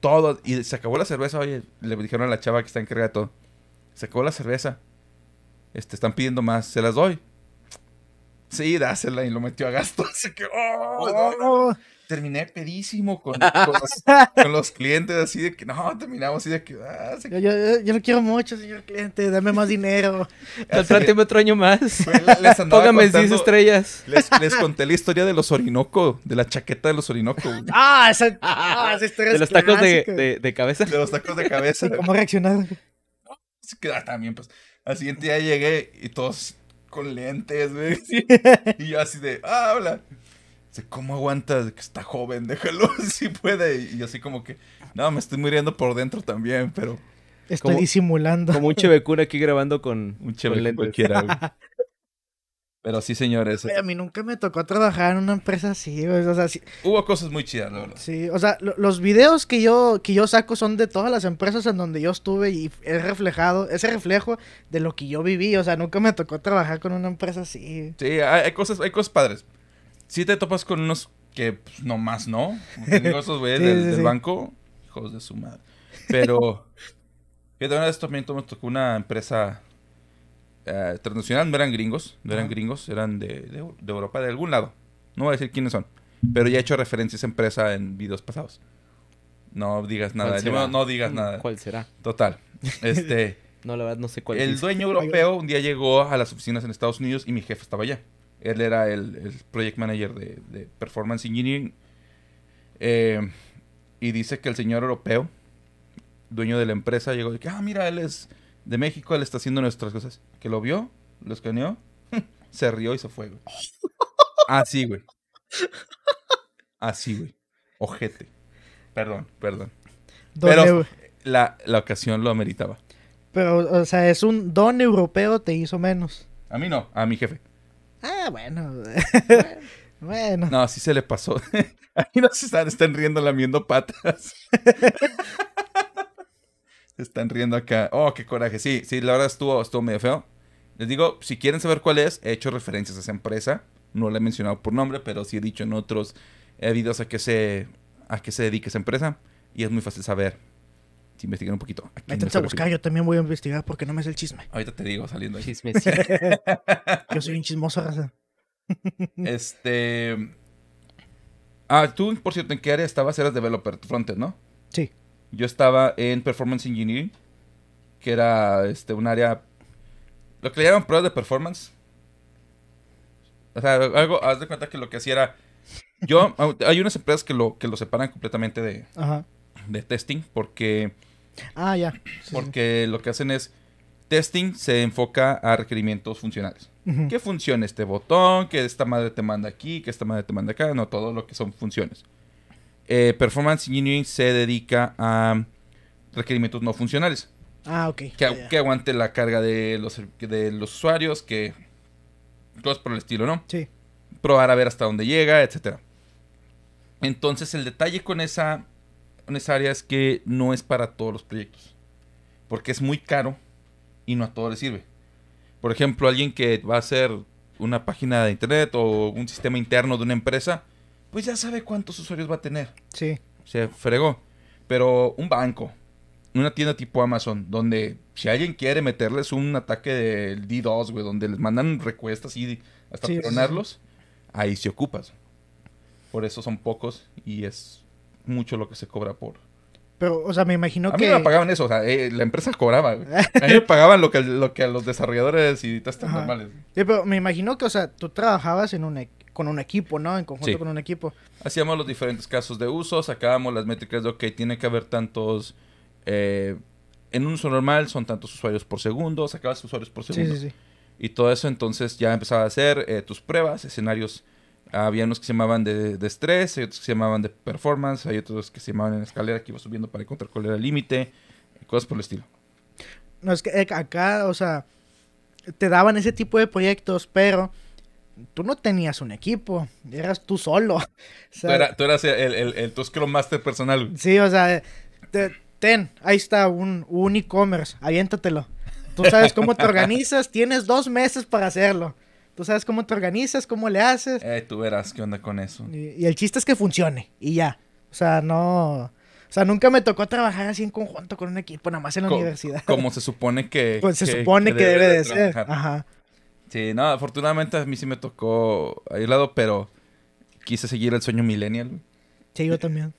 [SPEAKER 1] todo, y se acabó la cerveza, oye, le dijeron a la chava que está encargada de todo, se acabó la cerveza, este, están pidiendo más, se las doy. Sí, dásela y lo metió a gasto. Así que, pues,
[SPEAKER 2] oh, terminé pedísimo con, los,
[SPEAKER 1] con, los, clientes, así de que no,
[SPEAKER 2] terminamos así de que. Ah, yo, yo, lo quiero mucho, señor cliente, dame más dinero. Contráteme otro año más. Póngame 10 estrellas. Les, conté
[SPEAKER 1] la historia de los Orinoco, de la chaqueta de los Orinoco. Ah, esa, ah, De los tacos de, de, de, cabeza. De los tacos de cabeza. ¿Cómo reaccionaron? No, se ah, también, pues. Al siguiente día llegué y todos con lentes, güey. Y yo así de, ah, habla. ¿cómo aguanta? Que está joven, déjalo si puede. Y, así como que, no, me estoy muriendo por dentro también, pero... Estoy disimulando. Como un chevecún aquí grabando con un chevecún cualquiera. Pero sí, señores. a
[SPEAKER 2] mí nunca me tocó trabajar en una empresa así, Hubo cosas muy chidas, ¿no? Sí, o sea, los videos que yo, que yo saco son de todas las empresas en donde yo estuve y es reflejado, ese reflejo de lo que yo viví. O sea, nunca me tocó trabajar con una empresa así.
[SPEAKER 1] Sí, hay cosas, hay cosas padres. Si te topas con unos que pues, no nomás no. de esos güeyes del, banco, hijos de su madre. Pero, de una vez también me tocó una empresa eh, transnacional, no eran gringos, no eran ah. gringos, eran de, Europa, de algún lado. No voy a decir quiénes son, pero ya he hecho referencia a esa empresa en videos pasados. No digas nada, no, digas nada.
[SPEAKER 3] ¿Cuál será? Total. Este, no, la verdad no sé cuál El
[SPEAKER 1] dueño europeo un día llegó a las oficinas en Estados Unidos y mi jefe estaba allá. Él era el, project manager de, Performance Engineering. Eh, y dice que el señor europeo, dueño de la empresa, llegó y que, ah, mira, él es de México, él está haciendo nuestras cosas. Que lo vio, lo escaneó, se rió y se fue, güey. Así, güey. Así, güey. Ojete. Perdón, perdón. Pero la, la ocasión lo ameritaba.
[SPEAKER 2] Pero, o sea, es un don europeo te hizo menos.
[SPEAKER 1] A mí no, a mi jefe.
[SPEAKER 2] Ah, bueno. bueno.
[SPEAKER 1] No, así se le pasó. Ahí no se están, están riendo lamiendo patas. están riendo acá. Oh, qué coraje. Sí, sí, la verdad estuvo, estuvo medio feo. Les digo, si quieren saber cuál es, he hecho referencias a esa empresa. No la he mencionado por nombre, pero sí he dicho en otros videos a qué se, a qué se dedica esa empresa. Y es muy fácil saber
[SPEAKER 2] investigar un poquito.
[SPEAKER 1] Me a buscar,
[SPEAKER 2] yo también voy a investigar porque no me es el chisme. Ahorita te digo saliendo ahí. Chisme. yo soy un chismoso,
[SPEAKER 1] este. Ah, tú, por cierto, ¿en qué área estabas? Eras developer, frontend, ¿no? Sí. Yo estaba en Performance Engineering, que era este, un área. Lo que le llaman pruebas de performance. O sea, algo, haz de cuenta que lo que hacía era. Yo, hay unas empresas que lo, que lo separan completamente de, Ajá de testing porque... Ah, ya. porque lo que hacen es, testing se enfoca a requerimientos funcionales. Que funciona este botón, que esta madre te manda aquí, que esta madre te manda acá, no, todo lo que son funciones. Eh, performance Engineering se dedica a requerimientos no funcionales. Ah, ok. Que, aguante la carga de los, los usuarios, que... Cosas por el estilo, ¿no? Sí. Probar a ver hasta dónde llega, etcétera. Entonces el detalle con esa unas áreas que no es para todos los proyectos, porque es muy caro y no a todos les sirve. Por ejemplo, alguien que va a hacer una página de internet o un sistema interno de una empresa, pues ya sabe cuántos usuarios va a tener. Sí. Se fregó. Pero un banco, una tienda tipo Amazon, donde si alguien quiere meterles un ataque del DDoS, güey, donde les mandan recuestas y hasta sí, ahí se ocupas. Por eso son pocos y es mucho lo que se cobra por.
[SPEAKER 2] Pero, o sea, me imagino que. A mí me pagaban
[SPEAKER 1] eso, o sea, eh, la empresa cobraba. A mí me pagaban lo que, lo que a los desarrolladores y testers normales.
[SPEAKER 2] Sí, pero me imagino que, o sea, tú trabajabas en un, e, con un equipo, ¿no? En conjunto con un equipo.
[SPEAKER 1] Hacíamos los diferentes casos de uso, sacábamos las métricas de, ok, tiene que haber tantos. Eh, en un uso normal son tantos usuarios por segundo, sacabas usuarios por segundo. Sí, sí, sí. Y todo eso entonces ya empezaba a hacer eh, tus pruebas, escenarios había unos que se llamaban de, estrés, hay otros que se llamaban de performance, hay otros que se llamaban en escalera que iba subiendo para encontrar cuál era el límite, cosas por el estilo.
[SPEAKER 2] No, es que eh, acá, o sea, te daban ese tipo de proyectos, pero tú no tenías un equipo, eras tú solo.
[SPEAKER 1] tú, eras el, el, el, Master personal.
[SPEAKER 2] Sí, o sea, ten, ahí está un, un e-commerce, aviéntatelo. Tú sabes cómo te organizas, tienes dos meses para hacerlo. Tú sabes cómo te organizas, cómo le haces.
[SPEAKER 1] Eh, tú verás qué onda con eso. Y,
[SPEAKER 2] el chiste es que funcione y ya. O sea, no. O sea, nunca me tocó trabajar así en conjunto con un equipo, nada más en la universidad. Como se supone que. Pues se supone que, debe, de, ser. Ajá.
[SPEAKER 1] Sí, no, afortunadamente a mí sí me tocó aislado, pero quise seguir
[SPEAKER 2] el sueño millennial. Sí, yo también.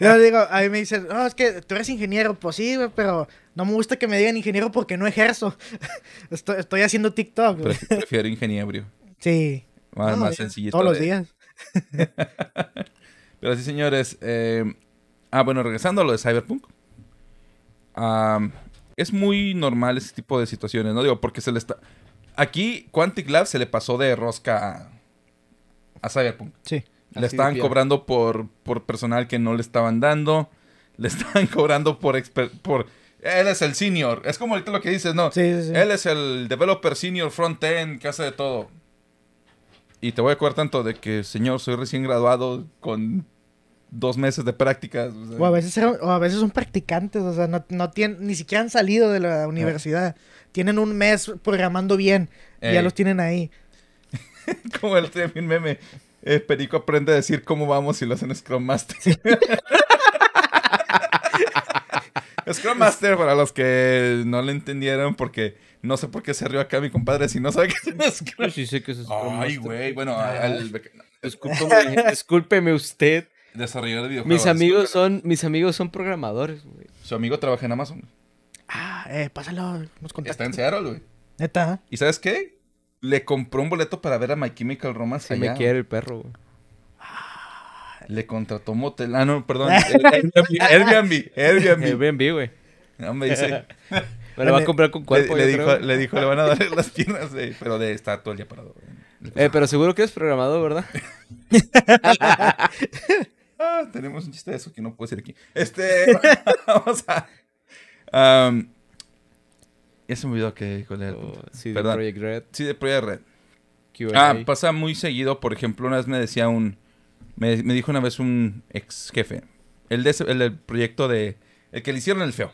[SPEAKER 2] yo digo, a mí me dicen, no, es que tú eres ingeniero, pues sí, pero no me gusta que me digan ingeniero porque no ejerzo. estoy, haciendo TikTok. Güey. Prefiero ingeniero. Sí. Más, más Todos los días.
[SPEAKER 1] pero sí, señores. Eh, ah, bueno, regresando a lo de Cyberpunk. es muy normal ese tipo de situaciones, ¿no? Digo, porque se le está... Aquí Quantic Lab se le pasó de rosca a, a Cyberpunk. Sí le estaban cobrando por, por personal que no le estaban dando. Le estaban cobrando por, por él es el senior. Es como lo que dices, ¿no? Sí, Él es el developer senior front-end que hace de todo. Y te voy a cobrar tanto de que, señor, soy recién graduado con dos meses de prácticas. O, a, veces, a
[SPEAKER 2] veces son practicantes, o sea, no, tienen, ni siquiera han salido de la universidad. Tienen un mes programando bien y ya los tienen ahí.
[SPEAKER 1] como el meme eh, Perico aprende a decir cómo vamos si lo hacen Scrum Master. Scrum Master, para los que no le entendieron, porque no sé por qué se rió acá
[SPEAKER 3] mi compadre si no sabe qué es Scrum. Sí, sé que es Scrum Ay, güey, bueno, ah. al... discúlpeme, usted. Desarrollador de videojuegos. Mis amigos son, mis amigos son programadores, güey. Su amigo trabaja en Amazon.
[SPEAKER 2] Ah, eh, pásalo, nos Está en Seattle, güey. Neta.
[SPEAKER 1] ¿Y sabes qué? le compró un boleto para ver a My Chemical Romance Se me quiere el perro, güey. Le contrató motel. Ah, no, perdón. Airbnb. Airbnb. Airbnb, güey. No, me dice. Pero le va a comprar con cuerpo. Le, dijo, le dijo, le van a dar las piernas, pero de estar todo el día parado.
[SPEAKER 3] Eh, pero seguro que es programado, ¿verdad? Ah, tenemos un chiste de eso que no puede decir aquí. Este,
[SPEAKER 1] vamos a... Um, que oh, sí, de Project Red. Sí, de Project Red. Ah, pasa muy seguido. Por ejemplo, una vez me decía un. Me, dijo una vez un ex jefe. El, de el del proyecto de. El que le hicieron el feo.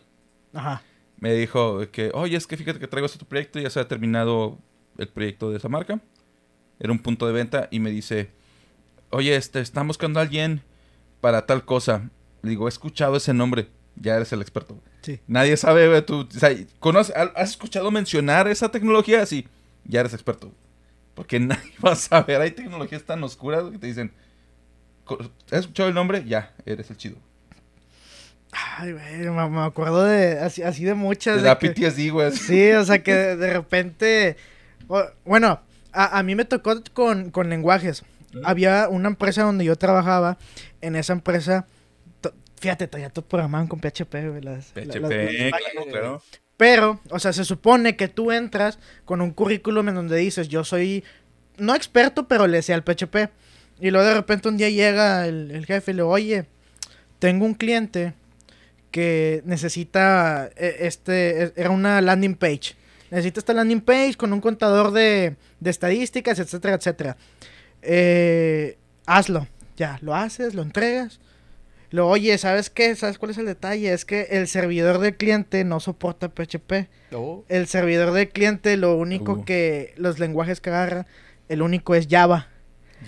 [SPEAKER 1] Ajá. Me dijo que, oye, es que fíjate que traigo este proyecto. y Ya se ha terminado el proyecto de esa marca. Era un punto de venta. Y me dice, oye, este, están buscando a alguien para tal cosa. Le digo, he escuchado ese nombre ya eres el experto. Sí. Nadie sabe, tú, o sea, ¿has escuchado mencionar esa tecnología? Sí, ya eres experto. Porque nadie va a saber, hay tecnologías tan oscuras que te dicen, ¿has escuchado el nombre? Ya, eres el chido.
[SPEAKER 2] Ay, güey, me acuerdo de así, de muchas. de la PTSD, güey. Sí, o sea que de repente, bueno, a, mí me tocó con, lenguajes. Había una empresa donde yo trabajaba, en esa empresa Fíjate, ya todo programaban con PHP, PHP, claro, Pero, o sea, se supone que tú entras con un currículum en donde dices, yo soy, no experto, pero le sé al PHP. Y luego de repente un día llega el, jefe y le, oye, tengo un cliente que necesita, e, este, e, era una landing page. Necesita esta landing page con un contador de, estadísticas, etcétera, etcétera. Eh, hazlo. Ya, lo haces, lo entregas. Lo oye, ¿sabes qué? ¿Sabes cuál es el detalle? Es que el servidor de cliente no soporta PHP. Oh. El servidor de cliente, lo único uh. que los lenguajes que agarra, el único es Java.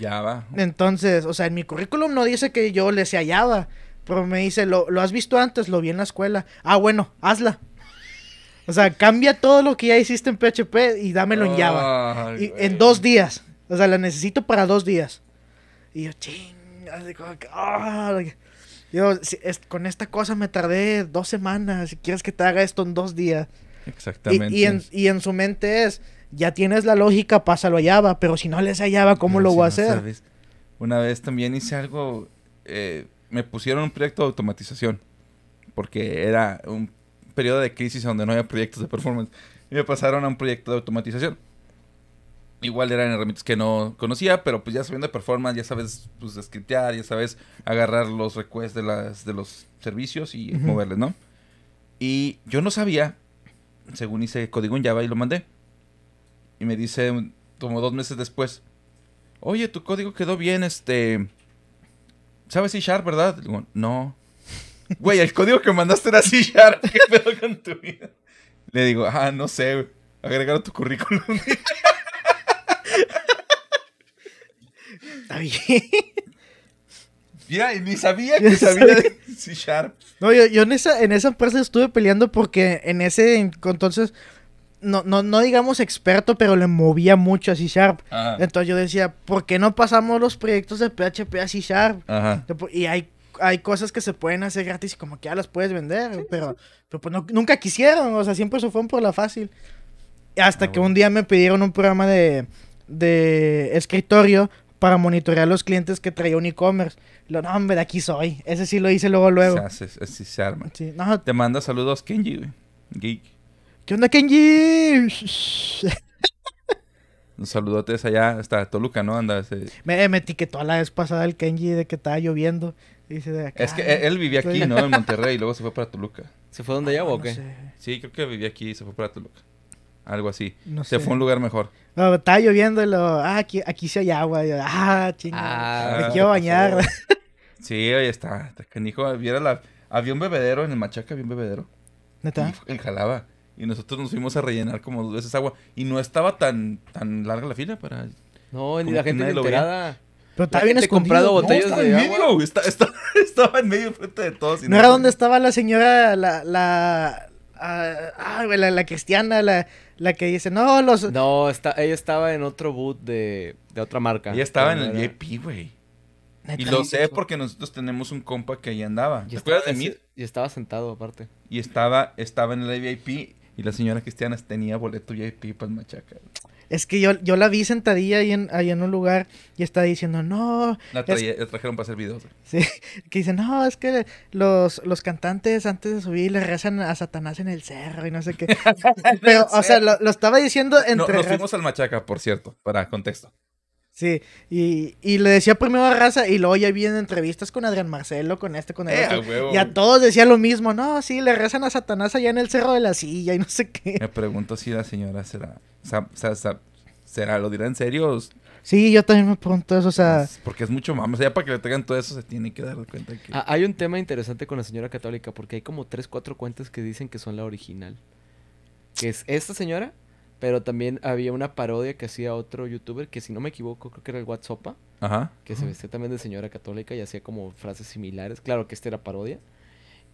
[SPEAKER 2] Java. Entonces, o sea, en mi currículum no dice que yo le sea Java, pero me dice, lo, has visto antes, lo vi en la escuela. Ah, bueno, hazla. O sea, cambia todo lo que ya hiciste en PHP y dámelo en Java. en dos días. O sea, la necesito para dos días. Y yo, ching. Así como que, ah, yo, es, con esta cosa me tardé dos semanas. Si quieres que te haga esto en dos días.
[SPEAKER 4] Exactamente.
[SPEAKER 2] Y, en, su mente es, ya tienes la lógica, pásalo a Java, pero si no les hallaba Java, ¿cómo lo voy a hacer?
[SPEAKER 1] Una vez también hice algo, eh, me pusieron un proyecto de automatización, porque era un periodo de crisis donde no había proyectos de performance, y me pasaron a un proyecto de automatización igual eran herramientas que no conocía, pero pues ya sabiendo de performance, ya sabes pues ya sabes agarrar los requests de, las, de los servicios y moverles, ¿no? Y yo no sabía, según hice código en Java y lo mandé. Y me dice como dos meses después, oye, tu código quedó bien, este... ¿Sabes C Sharp, verdad? no. Güey, el código que mandaste era C Sharp. ¿Qué pedo con tu vida? Le digo, ah, no sé, agregar tu currículum.
[SPEAKER 2] ni sabía que sabía, de
[SPEAKER 1] C Sharp.
[SPEAKER 2] No, yo, en, esa, en esa empresa estuve peleando porque en ese entonces, no, no, digamos experto, pero le movía mucho a C Sharp. Entonces yo decía, ¿por qué no pasamos los proyectos de PHP a C Sharp? Y hay hay cosas que se pueden hacer gratis y como que ya las puedes vender, pero, pues nunca quisieron, o sea, siempre se fueron por la fácil. Hasta ah, que un día me pidieron un programa de, de escritorio para monitorear los clientes que traía un e-commerce. Lo, no, hombre, de aquí soy. Ese sí lo hice luego, luego. O sea,
[SPEAKER 1] se, arma.
[SPEAKER 2] Te
[SPEAKER 1] manda saludos Kenji, güey. Geek.
[SPEAKER 2] ¿Qué onda, Kenji?
[SPEAKER 1] Un saludote allá hasta Toluca, ¿no? Anda
[SPEAKER 2] me, etiquetó la vez pasada el Kenji de que estaba lloviendo. Dice acá, es que e, él vivía aquí, ¿no? En
[SPEAKER 1] Monterrey y luego se fue para Toluca. ¿Se fue donde ya ah, o qué? Sí, creo que vivía aquí y se fue para Toluca. Algo así. Se fue a un lugar mejor.
[SPEAKER 2] No, estaba lloviendo y lo. Ah, aquí, aquí ah, ah, ah, sí hay agua. ah, chingada. me quiero bañar.
[SPEAKER 1] Sí, ahí está. Viera la, había un bebedero en el Machaca, había un bebedero. ¿Neta? Y, Jalaba. Y nosotros nos fuimos a rellenar como dos veces agua. Y no estaba tan, tan larga la fila para. No, ni la gente lo enterada. Pero estaba bien escondido. comprado botellas estaba de en medio, agua. estaba en medio frente de todos. ¿No, era donde
[SPEAKER 2] estaba la señora, la, la, ah, la, la cristiana, la, la que dice, no, los. No, ella estaba en otro boot de, otra marca. Ella estaba en el
[SPEAKER 4] VIP, güey.
[SPEAKER 1] Y lo sé porque nosotros tenemos un compa que ahí andaba. ¿Te de mí? Y estaba sentado aparte. Y estaba, estaba en el VIP y la señora Cristiana tenía boleto VIP para el machaca.
[SPEAKER 2] Es que yo, yo la vi sentadilla ahí en, ahí en un lugar y estaba diciendo, no. La
[SPEAKER 1] trajeron para hacer videos.
[SPEAKER 2] Sí, que dice, no, es que los, los cantantes antes de subir le rezan a Satanás en el cerro y no sé qué. Pero, o sea, lo, estaba diciendo entre.
[SPEAKER 1] nos fuimos al Machaca, por cierto, para contexto.
[SPEAKER 2] Sí, y, le decía primero a Raza y luego ya vi en entrevistas con Adrián Marcelo, con este, con el eh, otro. Y a todos decía lo mismo, no, sí, le rezan a Satanás allá en el Cerro de la Silla y no sé qué.
[SPEAKER 1] Me pregunto si la señora será sea, será, lo dirá en serio.
[SPEAKER 2] Sí, yo también me pregunto eso, o sea... porque
[SPEAKER 1] es mucho más, o sea, para que le tengan todo eso se tiene que dar cuenta que...
[SPEAKER 3] Ah, hay un tema interesante con la señora católica, porque hay como tres, cuatro cuentas que dicen que son la original. Que es esta señora, pero también había una parodia que hacía otro youtuber, que si no me equivoco, creo que era el WhatsApp, Ajá. que se vestía también de señora católica y hacía como frases similares. Claro que esta era parodia.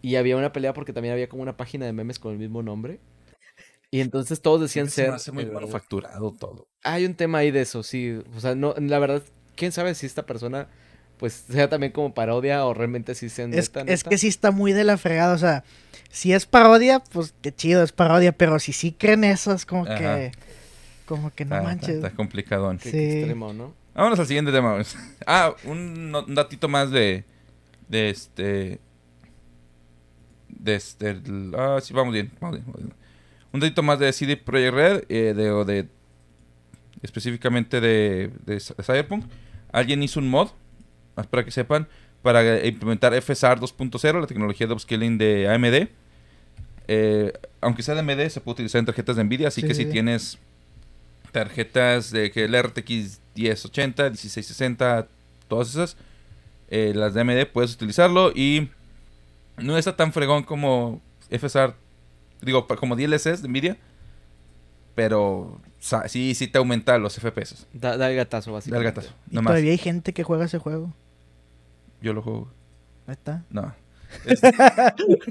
[SPEAKER 3] Y había una pelea porque también había como una página de memes con el mismo nombre, y entonces todos decían ser. Se hace muy manufacturado todo. Hay un tema ahí de eso, sí. O sea, no, la verdad, quién sabe si esta persona, pues, sea también como parodia o realmente sí se es, es que sí
[SPEAKER 2] está muy de la fregada. O sea, si es parodia, pues qué chido, es parodia. Pero si sí creen eso, es como que. Como que no manches. Está, complicado, complicadón.
[SPEAKER 1] Sí. extremo, Vámonos al siguiente tema. ah, un, datito más de. De este. De este. Ah, sí, vamos bien. Vamos bien. Vamos bien. Un dedito más de CD Projekt Red, eh, de, de, específicamente de, de, Cyberpunk. Alguien hizo un mod, más para que sepan, para implementar FSR 2.0, la tecnología de upscaling de AMD. Eh, aunque sea de AMD, se puede utilizar en tarjetas de Nvidia, así que si tienes tarjetas de que el RTX 1080, 1660, todas esas, eh, las de AMD puedes utilizarlo y no está tan fregón como FSR Digo, como DLCs de Nvidia. Pero sí, sí te aumenta los FPS. Da, el gatazo, básicamente. gatazo. todavía
[SPEAKER 2] hay gente que juega ese juego. Yo lo juego. ¿Ahí está? No.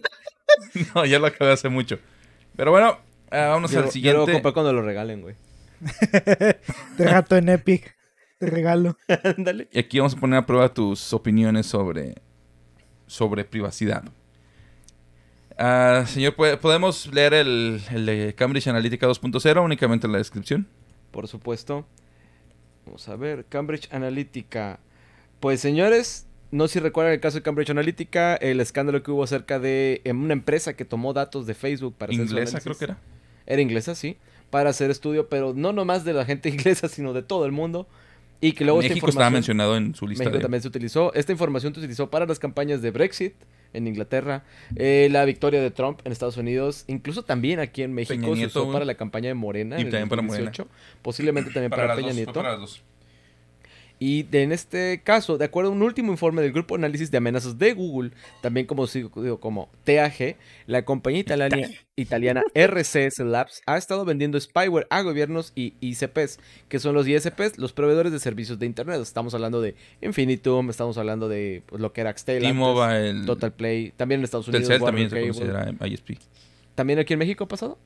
[SPEAKER 1] no, ya lo acabé hace mucho. Pero bueno, ah, vamos al siguiente. Yo lo compré cuando lo regalen, güey.
[SPEAKER 2] Te rato en Epic. Te regalo. Dale.
[SPEAKER 1] Y aquí vamos a poner a prueba tus opiniones sobre, sobre privacidad. Ah, señor, ¿podemos leer el, de Cambridge Analytica 2.0 únicamente en la descripción?
[SPEAKER 3] Por supuesto. Vamos a ver, Cambridge Analytica. Pues señores, no sé si recuerdan el caso de Cambridge Analytica, el escándalo que hubo acerca de em, una empresa que tomó datos de Facebook para hacer Inglesa, creo que era. Era inglesa, sí. Para hacer estudio, pero no nomás de la gente inglesa, sino de todo el mundo. Y que luego México información, estaba mencionado en su lista. México también se utilizó. Esta información se utilizó para las campañas de Brexit en Inglaterra, eh, la victoria de Trump en Estados Unidos, incluso también aquí en México se para la campaña de Morena y en también para Morena. posiblemente también para, Peña Nieto. Para y en este caso, de acuerdo a un último informe del Grupo Análisis de Amenazas de Google, también como, como TAG, la compañía italiana, italiana RCS Labs ha estado vendiendo spyware a gobiernos y ICPs, que son los ISPs, los proveedores de servicios de Internet. Estamos hablando de Infinitum, estamos hablando de pues, lo que era Axtel, Total Play, también en Estados Unidos. también se considera ISP. ¿También aquí en México ha pasado?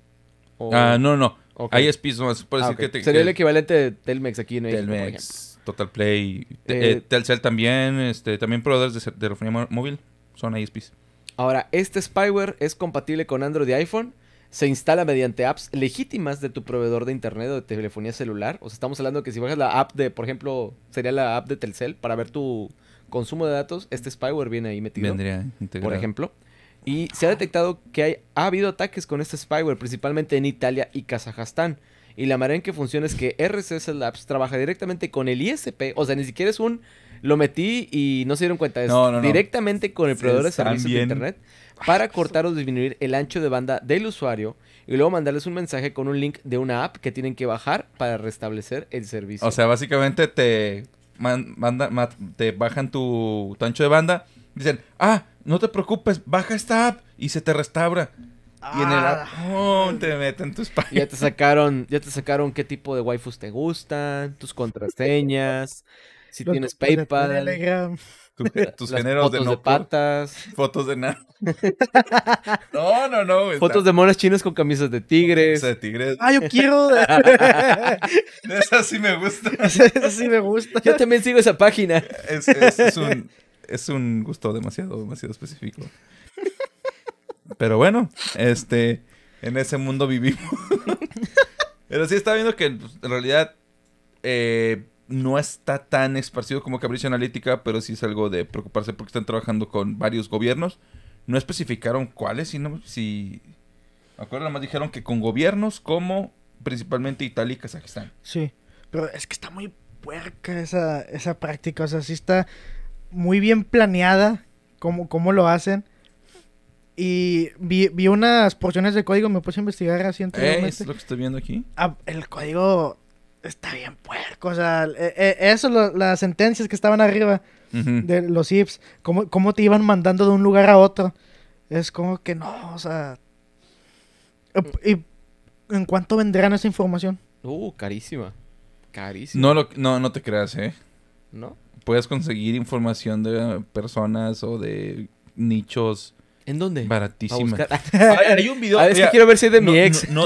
[SPEAKER 4] Ah, no, no. ISP
[SPEAKER 1] ISPs no, por ah, decir que
[SPEAKER 3] te, Sería el equivalente de Telmex aquí en México,
[SPEAKER 1] Total Play, eh, eh, eh, Telcel también, este, también proveedores de, telefonía móvil son ISPs.
[SPEAKER 3] Ahora, este spyware es compatible con Android y iPhone. Se instala mediante apps legítimas de tu proveedor de internet o de telefonía celular. O sea, estamos hablando que si bajas la app de, por ejemplo, sería la app de Telcel para ver tu consumo de datos, este spyware viene ahí metido. Vendría Por ejemplo. Y se ha detectado que hay, ha habido ataques con este spyware, principalmente en Italia y Kazajstán. Y la manera en que funciona es que RCS Labs trabaja directamente con el ISP. O sea, ni siquiera es un. Lo metí y no se dieron cuenta. Es directamente con el proveedor de servicios de Internet para cortar o disminuir el ancho de banda del usuario y luego mandarles un mensaje con un link de una app que tienen que bajar para restablecer el servicio. O sea,
[SPEAKER 1] básicamente te, te bajan tu, tu ancho de banda. Dicen, ah, no te preocupes, baja esta app y se te restaura. Ah. te meten tus Ya te
[SPEAKER 3] sacaron, ya te sacaron qué tipo de waifus te gustan, tus contraseñas, si tienes PayPal.
[SPEAKER 4] tus géneros de, no
[SPEAKER 3] patas. Fotos de nada. no, no, no. fotos de monas chinas con camisas de tigres. de tigres. Ah, yo quiero. esa sí me gusta. esa sí me gusta. Yo también sigo esa página. Es, un,
[SPEAKER 1] es un gusto demasiado, demasiado específico. Pero bueno, este, en ese mundo vivimos. Pero sí está viendo que pues, en realidad eh, no está tan esparcido como Cambridge analítica. pero sí es algo de preocuparse porque están trabajando con varios gobiernos. No especificaron cuáles, sino si... Me acuerdo, más dijeron que con gobiernos como principalmente Italia y Kazajistán.
[SPEAKER 2] Sí, pero es que está muy puerca esa, práctica, o sea, sí está muy bien planeada cómo, cómo lo hacen. Y vi, vi unas porciones de código, me puse a investigar recientemente. Eh, es
[SPEAKER 1] lo que estoy viendo aquí.
[SPEAKER 2] Ah, el código está bien puerco. O sea, eh, eh, eso, las sentencias que estaban arriba de los IPs, cómo, cómo te iban mandando de un lugar a otro. Es como que no, o sea. ¿Y en cuánto vendrán esa información?
[SPEAKER 3] Uh, carísima. Carísima.
[SPEAKER 1] No, lo, no, no te creas, ¿eh? ¿No? Puedes conseguir información de personas o de nichos ¿En dónde? Baratísima. hay un video. es que quiero ver si es de mi ex. No,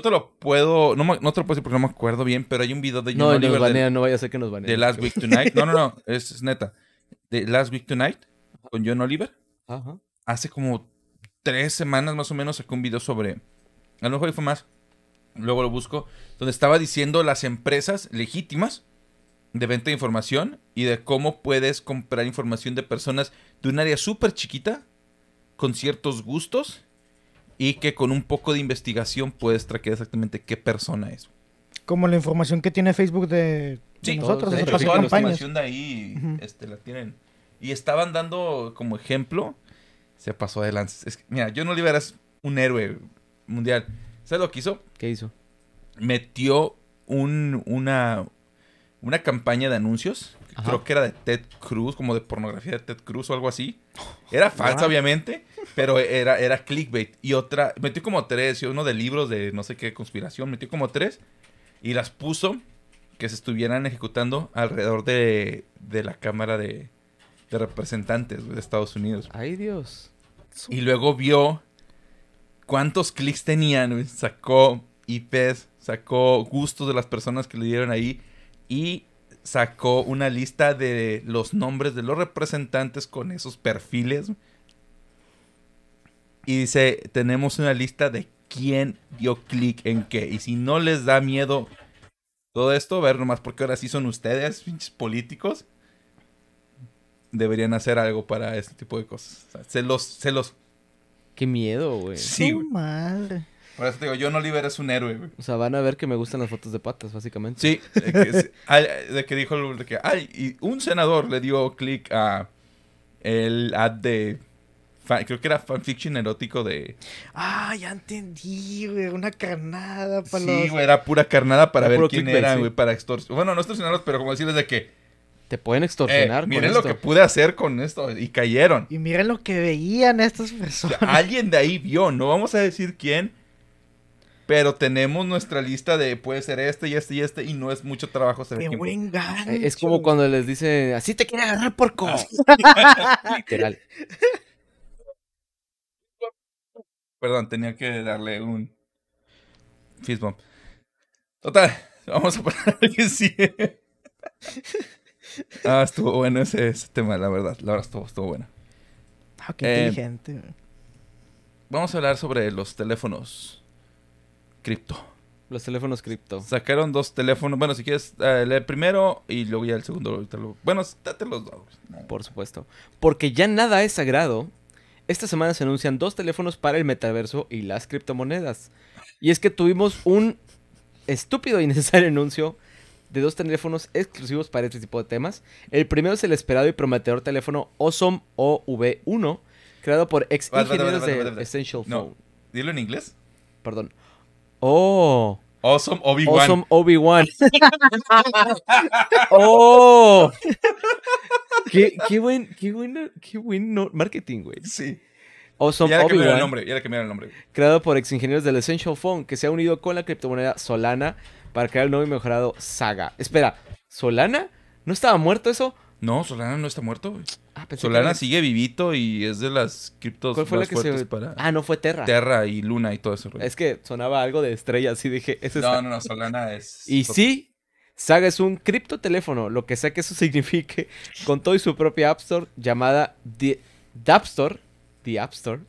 [SPEAKER 1] te lo puedo. No, te lo puedo decir porque no me acuerdo bien, pero hay un video de John no, Oliver. Nos de, no vaya a ser que nos banean. De Last Week Tonight. No, no, no. Es, neta. De Last Week Tonight con John Oliver. Ajá. Hace como tres semanas más o menos sacó un video sobre. A lo mejor fue más. Luego lo busco. Donde estaba diciendo las empresas legítimas de venta de información y de cómo puedes comprar información de personas de un área súper chiquita, con ciertos gustos y que con un poco de investigación puedes traquear exactamente qué persona es.
[SPEAKER 2] Como la información que tiene Facebook de, de sí, nosotros. De toda la información
[SPEAKER 1] de ahí este, la tienen. Y estaban dando como ejemplo, se pasó adelante. mira, John Oliver es un héroe mundial. ¿Sabes lo que hizo? ¿Qué hizo? Metió un, una, una campaña de anuncios creo que era de Ted Cruz, como de pornografía de Ted Cruz o algo así. Oh, era falsa, obviamente, pero era, era clickbait. Y otra, metió como tres, uno de libros de no sé qué conspiración, metió como tres y las puso que se estuvieran ejecutando alrededor de, de la Cámara de, de Representantes de Estados Unidos. Ay Dios. Y luego vio cuántos clics tenían, sacó IPs, sacó gustos de las personas que le dieron ahí y sacó una lista de los nombres de los representantes con esos perfiles. Y dice, tenemos una lista de quién dio clic en qué. Y si no les da miedo todo esto, a ver nomás porque ahora sí son ustedes, pinches políticos. Deberían hacer algo para este tipo de cosas. se los,
[SPEAKER 3] Qué miedo, güey.
[SPEAKER 2] mal
[SPEAKER 1] por eso te digo, yo no liberé, es un héroe, güey.
[SPEAKER 3] O sea, van a ver que me gustan las fotos de patas, básicamente. Sí, de
[SPEAKER 1] que, dijo de que, ay, y un senador le dio clic a el ad de creo que era fanfiction erótico de.
[SPEAKER 2] Ay, ya entendí, güey. Una carnada para Sí, güey,
[SPEAKER 1] era pura carnada para ver quién era, güey, para extorsionar. Bueno, no extorsionarlos, pero como decirles de que. Te pueden extorsionar. Eh, miren lo que pude hacer con esto. Y cayeron. Y miren lo que veían estas personas. alguien de ahí vio, no vamos a decir quién, pero tenemos nuestra lista de puede ser este y este y este y no es mucho trabajo hacer Qué buen eh, gancho. Es como cuando
[SPEAKER 3] les dice, así te quiere agarrar porco.
[SPEAKER 1] Literal. Perdón, tenía que darle un fist bump. Total, vamos a parar que ah, estuvo bueno ese, tema, la verdad. La verdad estuvo, estuvo bueno.
[SPEAKER 2] Ah, qué eh, inteligente.
[SPEAKER 1] Vamos a hablar sobre los teléfonos cripto. Los teléfonos cripto. Sacaron dos teléfonos. Bueno, si quieres, ah, el primero y luego ya el segundo.
[SPEAKER 3] Bueno, date los dos. Por supuesto. Porque ya nada es sagrado. Esta semana se anuncian dos teléfonos para el metaverso y las criptomonedas. Y es que tuvimos un estúpido y necesario anuncio de dos teléfonos exclusivos para este tipo de temas. El primero es el esperado y prometedor teléfono Osom OV1, creado por ex ingenieros de Essential Phone. ¿Dilo en inglés? Perdón. Oh. Awesome Obi-Wan. Awesome Obi-Wan. ¡Oh! qué, qué, buen, qué, buen, qué buen marketing, güey. Sí. Awesome ya Obi-Wan. el nombre, ya el nombre. Creado por exingenieros del Essential Phone, que se ha unido con la criptomoneda Solana para crear el nuevo y mejorado Saga. Espera, ¿Solana? ¿No estaba muerto eso? No, Solana no está muerto, güey. Ah, Solana
[SPEAKER 1] sigue vivito y es de las criptos ¿Cuál fue más la que fuertes se... para... Ah, no fue Terra. Terra
[SPEAKER 3] y Luna y todo eso. Es que sonaba algo de estrellas así dije... no, no, no, Solana es... y sí, Saga es un criptoteléfono, lo que sea que eso signifique, con todo y su propia App Store llamada The App Store, The App Store,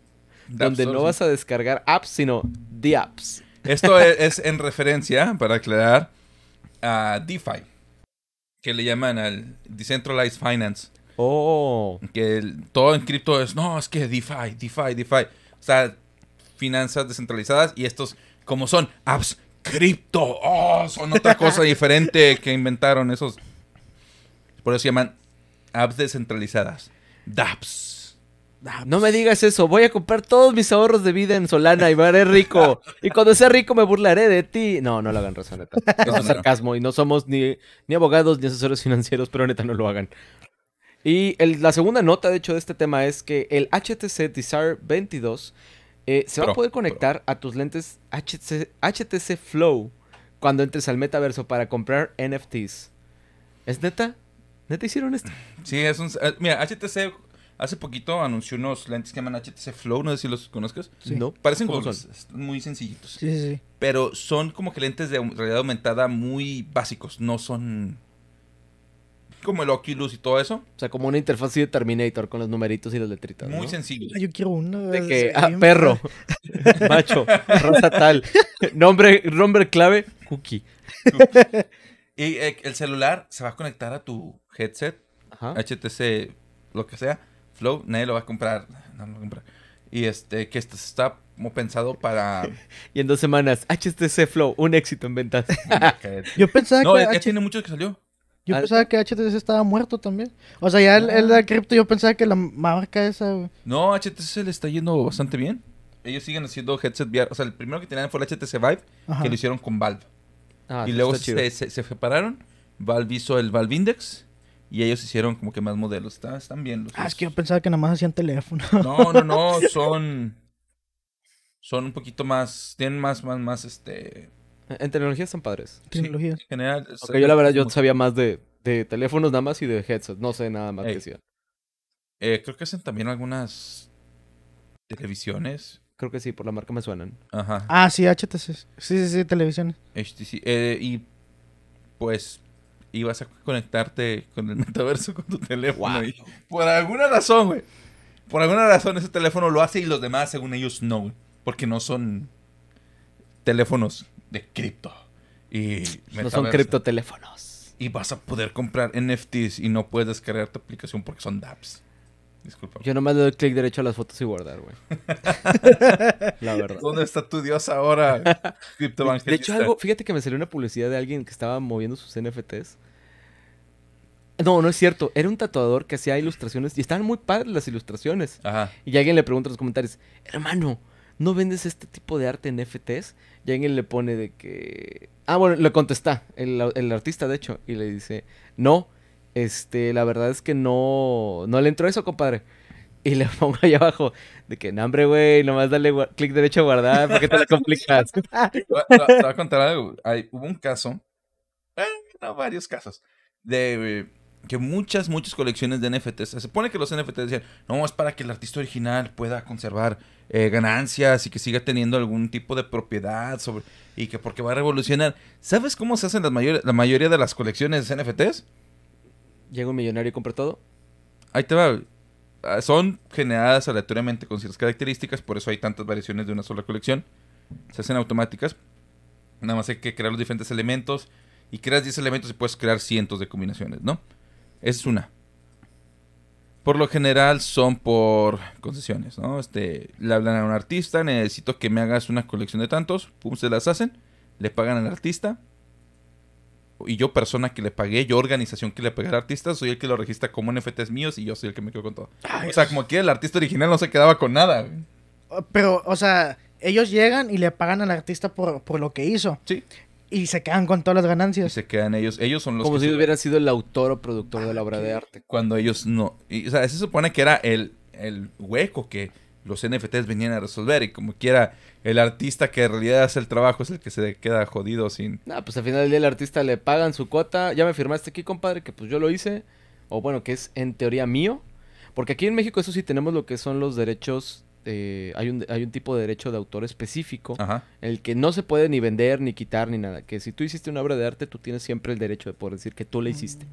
[SPEAKER 3] donde no vas a descargar apps, sino The Apps.
[SPEAKER 1] Esto es, en referencia, para aclarar, a DeFi, que le llaman al Decentralized Finance, Oh. Que todo en cripto es, no, es que DeFi, DeFi, DeFi. O sea, finanzas descentralizadas y estos, como son apps cripto, oh, son otra cosa diferente que inventaron esos. Por eso se llaman
[SPEAKER 3] apps descentralizadas, DApps. No me digas eso, voy a comprar todos mis ahorros de vida en Solana y me haré rico. Y cuando sea rico me burlaré de ti. No, no lo hagan razón, neta. sarcasmo y no somos ni, ni abogados ni asesores financieros, pero neta no lo hagan. Y la segunda nota, de hecho, de este tema es que el HTC Desire 22 eh, se va a poder conectar a tus lentes HTC, HTC Flow cuando entres al metaverso para comprar NFTs. ¿Es neta? ¿Neta hicieron esto?
[SPEAKER 1] Sí, es un... Eh, mira, HTC hace poquito anunció unos lentes que llaman HTC Flow, no sé si los conozcas. Sí. No. Parecen muy sencillitos. sí, sí. Pero son como que lentes de realidad aumentada muy básicos, no son como el Oculus y todo eso.
[SPEAKER 3] O sea, como una interfaz de Terminator con los numeritos y las letritas.
[SPEAKER 1] Muy sencillo.
[SPEAKER 2] Ah, yo quiero una. De que, ah,
[SPEAKER 3] perro, macho, Rosa tal, nombre, nombre clave, cookie.
[SPEAKER 1] y eh, el celular se va a conectar a tu headset, Ajá. HTC, lo que sea, Flow, nadie lo va a comprar. No lo va comprar. Y este, que
[SPEAKER 3] está como pensado para. y en dos semanas, HTC Flow, un éxito en ventas.
[SPEAKER 1] Yo pensaba que. No, H... tiene mucho que salió.
[SPEAKER 2] Yo pensaba que HTC estaba muerto también. O sea, ya el, el ah. de cripto, yo pensaba que la marca esa.
[SPEAKER 1] No, HTC le está yendo bastante bien. Ellos siguen haciendo headset VR. O sea, el primero que tenían fue el HTC Vive, que lo hicieron con Valve. Ah, y luego se, se, separaron. Valve hizo el Valve Index. Y ellos hicieron como que más modelos. están
[SPEAKER 2] bien los. Ah, es que yo pensaba que nada más hacían teléfono. No, no, no.
[SPEAKER 1] Son. Son un poquito más. Tienen más, más, más este en tecnologías están padres. Tecnologías en general. yo la verdad, yo
[SPEAKER 3] sabía más de, teléfonos nada más y de headsets. No sé nada más que
[SPEAKER 1] eh, creo que hacen también algunas televisiones. Creo que sí, por la marca
[SPEAKER 2] me suenan. Ajá. Ah, sí, HTC. Sí, sí, sí, televisiones.
[SPEAKER 1] HTC. Eh, y pues ibas a conectarte con el metaverso con tu teléfono. por alguna razón, güey. Por alguna razón ese teléfono lo hace y los demás, según ellos, no, güey. Porque no son teléfonos de cripto. Y no son criptoteléfonos. Y vas a poder comprar NFTs y no puedes descargar tu
[SPEAKER 3] aplicación porque son dApps. Disculpa. Yo nomás le doy clic derecho a las fotos y guardar, güey. la verdad. ¿Dónde está tu dios ahora, De hecho, algo, fíjate que me salió una publicidad de alguien que estaba moviendo sus NFTs. No, no es cierto. Era un tatuador que hacía ilustraciones y estaban muy padres las ilustraciones. Ajá. Y alguien le pregunta en los comentarios, hermano, no vendes este tipo de arte en Ya Y alguien le pone de que... Ah, bueno, le contesta el, artista, de hecho, y le dice, no, este, la verdad es que no, no le entró eso, compadre. Y le pongo ahí abajo de que, no, hombre, güey, nomás dale clic derecho a guardar, ¿por qué te la complicas? te,
[SPEAKER 1] voy a, contar
[SPEAKER 3] algo. Hay,
[SPEAKER 1] hubo un caso, eh, no, varios casos, de que muchas, muchas colecciones de NFTs, se supone que los NFTs decían, no, es para que el artista original pueda conservar eh, ganancias y que siga teniendo algún tipo de propiedad sobre y que porque va a revolucionar. ¿Sabes cómo se hacen las mayor, la mayoría de las colecciones de NFTs? Llega un millonario y compra todo. Ahí te va. Ah, son generadas aleatoriamente con ciertas características, por eso hay tantas variaciones de una sola colección. Se hacen automáticas. Nada más hay que crear los diferentes elementos. Y creas 10 elementos y puedes crear cientos de combinaciones, ¿no? es una. Por lo general son por concesiones, ¿no? Este, le hablan a un artista, necesito que me hagas una colección de tantos, pum, se las hacen, le pagan al artista. Y yo, persona que le pagué, yo, organización que le pagué al artista, soy el que lo registra como NFTs míos y yo soy el que me quedo con todo. o sea, pues. como que el artista original no se quedaba con nada.
[SPEAKER 2] Ah, pero, o sea, ellos llegan y le pagan al artista por, por lo que hizo. Sí y se quedan con todas las ganancias. Y se quedan ellos. Ellos son los Como si
[SPEAKER 3] hubieran sido el autor o productor de la ah, obra de arte. Cuando
[SPEAKER 1] ellos no. Y, o sea, se supone que era el, el hueco que los NFTs venían a resolver.
[SPEAKER 3] Y como quiera, el artista que en realidad hace el trabajo es el que se queda jodido sin. Nah, pues al final del día el artista le pagan su cuota. Ya me firmaste aquí, compadre, que pues yo lo hice. O bueno, que es en teoría mío. Porque aquí en México, eso sí, tenemos lo que son los derechos eh, hay, un, tipo de derecho de autor específico, el que no se puede ni vender, ni quitar, ni nada. Que si tú hiciste una obra de arte, tú tienes siempre el derecho de poder decir que tú la hiciste. Mm.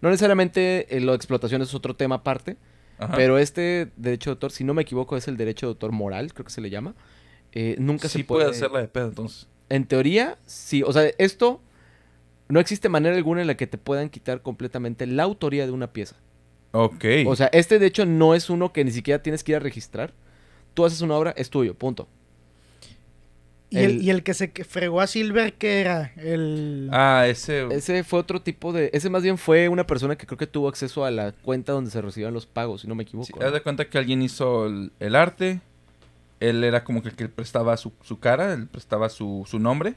[SPEAKER 3] No necesariamente eh, la explotación es otro tema aparte, pero este derecho de autor, si no me equivoco, es el derecho de autor moral, creo que se le llama. Eh, nunca se puede... hacer hacerla de pedo, entonces. En teoría, sí. O sea, esto no existe manera alguna en la que te puedan quitar completamente la autoría de una pieza. Ok. O sea, este de hecho no es uno que ni siquiera tienes que ir a registrar tú haces una obra, es tuyo, punto.
[SPEAKER 2] ¿Y el, que se fregó a Silver, ¿qué era? El...
[SPEAKER 3] Ah, ese... Ese fue otro tipo de... Ese más bien fue una persona que creo que tuvo acceso a la cuenta donde se recibían los pagos, si no me equivoco. Sí, de
[SPEAKER 1] cuenta que alguien hizo el, arte, él era como que el que prestaba su, cara, él prestaba su, nombre,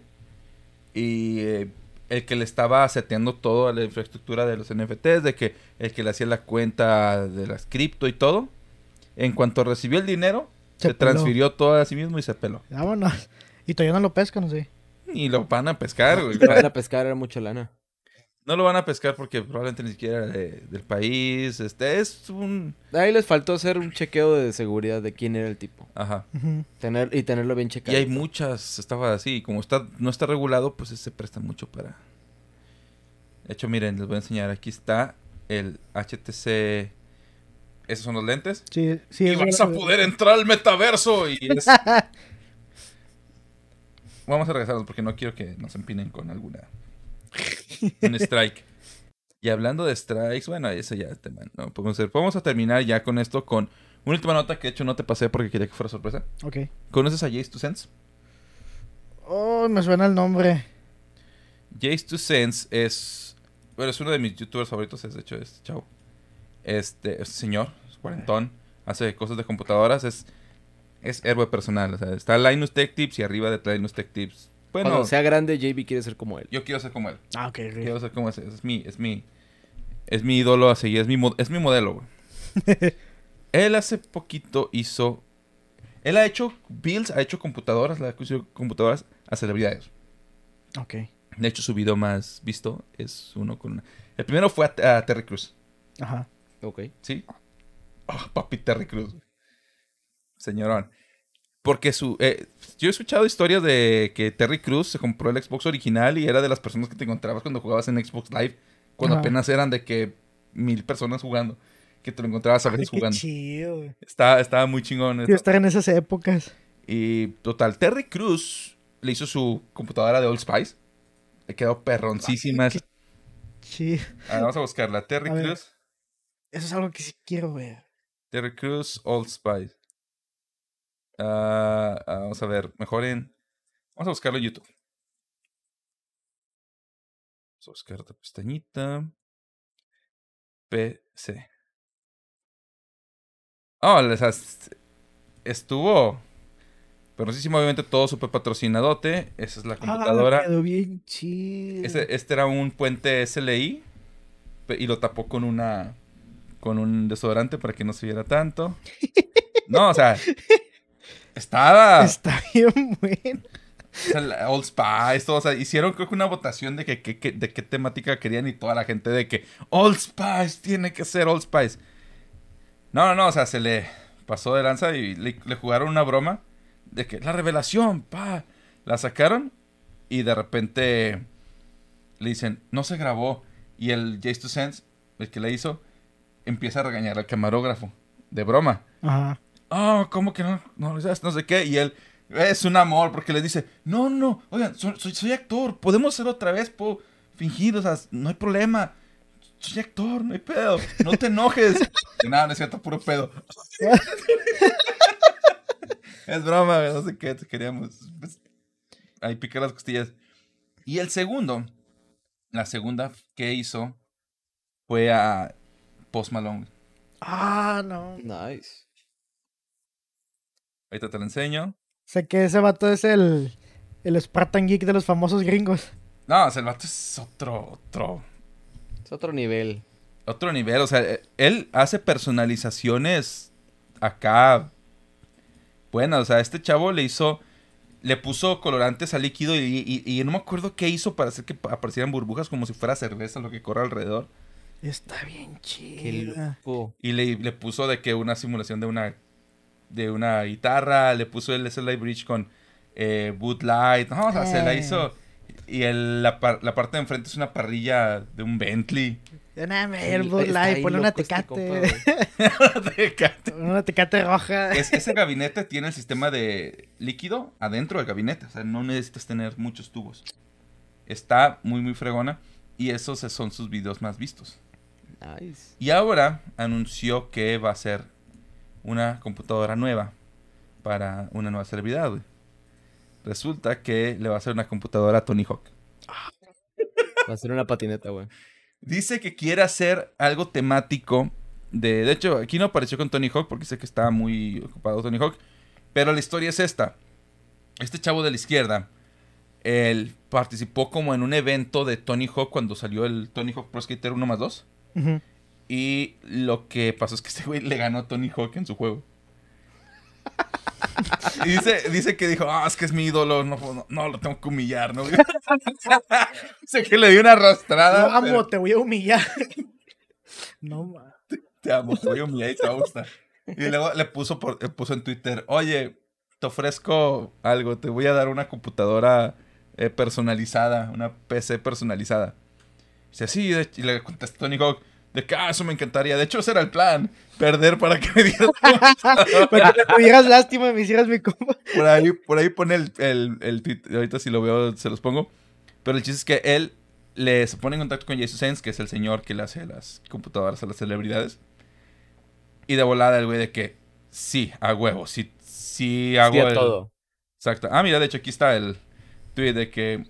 [SPEAKER 1] y eh, el que le estaba seteando A la infraestructura de los NFTs, de que el que le hacía la cuenta de las cripto y todo, en cuanto recibió el dinero, se, transfirió
[SPEAKER 3] todo a sí mismo y se peló.
[SPEAKER 2] Vámonos. Y todavía no lo pescan, sí.
[SPEAKER 3] Y lo van a pescar, güey. Lo van a pescar, era mucha lana.
[SPEAKER 1] No lo van a pescar porque probablemente ni siquiera del
[SPEAKER 3] país. Este es un. Ahí les faltó hacer un chequeo de seguridad de quién era el tipo. Ajá. Tener, y tenerlo bien checado. Y hay
[SPEAKER 1] muchas estafas así. Y como está, no está regulado, pues se presta mucho para. De hecho, miren, les voy a enseñar. Aquí está el HTC esos son los lentes. Sí, sí. Y vas a poder entrar al metaverso. Y Vamos a regresarnos porque no quiero que nos empinen con alguna. Un strike. Y hablando de strikes, bueno, eso ya tema. no podemos Vamos a terminar ya con esto con una última nota que de hecho no te pasé porque quería que fuera sorpresa. Ok. ¿Conoces a Jace 2 sense
[SPEAKER 2] Oh, me suena el nombre.
[SPEAKER 1] Jace 2 sense es. Bueno, es uno de mis youtubers favoritos, es de hecho, es chao este, señor, cuarentón, hace cosas de computadoras, es, es héroe personal. O sea, está Linus Tech Tips y arriba de Linus Tech Tips. Bueno, sea
[SPEAKER 3] grande, JB quiere ser como él. Yo quiero ser como él. Ah, ok. Quiero ser como ese. Es
[SPEAKER 1] mi, es mi, es mi ídolo así Es mi, es mi modelo, él hace poquito hizo... Él ha hecho builds, ha hecho computadoras, La ha hecho computadoras a celebridades. Ok. De hecho, su video más visto es uno con El primero fue a, a Terry Cruz. Ajá. Ok. ¿Sí? Oh, papi Terry Cruz. Señorón. Porque su, eh, yo he escuchado historias de que Terry Cruz se compró el Xbox original y era de las personas que te encontrabas cuando jugabas en Xbox Live. Cuando apenas eran de que mil personas jugando. Que te lo encontrabas a veces jugando.
[SPEAKER 2] Chido.
[SPEAKER 1] Estaba, muy chingón. Yo
[SPEAKER 2] estaba en esas épocas.
[SPEAKER 1] Y total, Terry Cruz le hizo su computadora de Old Spice. Le quedó perroncísima. Sí. vamos a
[SPEAKER 2] buscarla.
[SPEAKER 4] Terry Cruz.
[SPEAKER 2] Eso es algo que sí quiero ver.
[SPEAKER 1] Terry Crews, Old Spice. Ah, ah, vamos a ver, mejor en. Vamos a buscarlo en YouTube.
[SPEAKER 4] Vamos a buscar otra pestañita. PC. Oh, les estuvo.
[SPEAKER 1] sí, obviamente todo super patrocinadote. Esa es la ah, computadora. Ah,
[SPEAKER 2] quedó bien chido.
[SPEAKER 1] este era un puente SLI y lo tapó con una con un desodorante para que no se viera tanto. No, o sea, estaba. Está bien bueno. O sea, Old Spice, todo, o sea, hicieron creo que una votación de que, de qué temática querían y toda la gente de que Old Spice tiene que ser Old Spice. No, no, no, o sea, se le pasó de lanza y le, jugaron una broma de que la revelación, pa, la sacaron y de repente le dicen, no se grabó. Y el Jace Sense, el que la hizo, empieza a regañar al camarógrafo, de broma. Ajá. Oh, ¿cómo que no? No, no sé qué. Y él, es un amor, porque le dice, no, no, oigan, soy, actor, podemos ser otra vez, po fingir, no hay problema. Soy actor, no hay pedo, no te enojes. nada, no es cierto, puro pedo. es broma, no sé qué, te queríamos. Pues, ahí picar las costillas. Y el segundo, la segunda que hizo fue a Post Malone.
[SPEAKER 2] Ah, no.
[SPEAKER 1] Nice. Ahorita te lo enseño.
[SPEAKER 2] Sé que ese vato es el, el Spartan Geek de los famosos gringos.
[SPEAKER 1] No, ese el vato es otro, otro. Es otro nivel. Otro nivel, o sea, él hace personalizaciones acá Bueno, O sea, este chavo le hizo, le puso colorantes al líquido y, y, y no me acuerdo qué hizo para hacer que aparecieran burbujas como si fuera cerveza lo que corre alrededor.
[SPEAKER 2] Está bien chido.
[SPEAKER 1] Y le, puso de que una simulación de una de una guitarra, le puso el SLI Bridge con eh, Boot Light. No, o sea, se la eh. hizo. Y la, parte de enfrente es una parrilla de un Bentley. Una Boot Light, ponle este una
[SPEAKER 2] tecate. una tecate. roja.
[SPEAKER 1] ese gabinete tiene el sistema de líquido adentro del gabinete. O sea, no necesitas tener muchos tubos. Está muy, muy fregona. Y esos son sus videos más vistos. Y ahora anunció que va a ser una computadora nueva para una nueva celebridad, Resulta que le va a hacer una computadora a Tony Hawk. Va a ser una patineta, güey. Dice que quiere hacer algo temático. De, de hecho, aquí no apareció con Tony Hawk porque sé que estaba muy ocupado Tony Hawk. Pero la historia es esta. Este chavo de la izquierda, él participó como en un evento de Tony Hawk cuando salió el Tony Hawk Pro Skater 1 más 2. Y lo que pasó es que este güey le ganó a Tony Hawk en su juego. Y dice, que dijo, ah, es que es mi ídolo, no, lo tengo que humillar, ¿no?
[SPEAKER 2] sé que le dio una arrastrada. No, amo, te voy a humillar.
[SPEAKER 1] no, Te, amo, te voy a humillar y te gusta Y luego le puso, por, puso en Twitter, oye, te ofrezco algo, te voy a dar una computadora eh, personalizada, una PC personalizada. Dice, sí, y le contestó Tony Hawk, de que, ah, me encantaría. De hecho, ese era el plan. Perder para que me dieras
[SPEAKER 2] Para que me tuvieras lástima y me hicieras mi compa.
[SPEAKER 1] Por ahí, por pone el, tweet. Ahorita si lo veo, se los pongo. Pero el chiste es que él le, se pone en contacto con Jesus Sense, que es el señor que le hace las computadoras a las celebridades. Y de volada el güey de que, sí, a huevo, sí, sí hago a todo. Exacto. Ah, mira, de hecho aquí está el tweet de que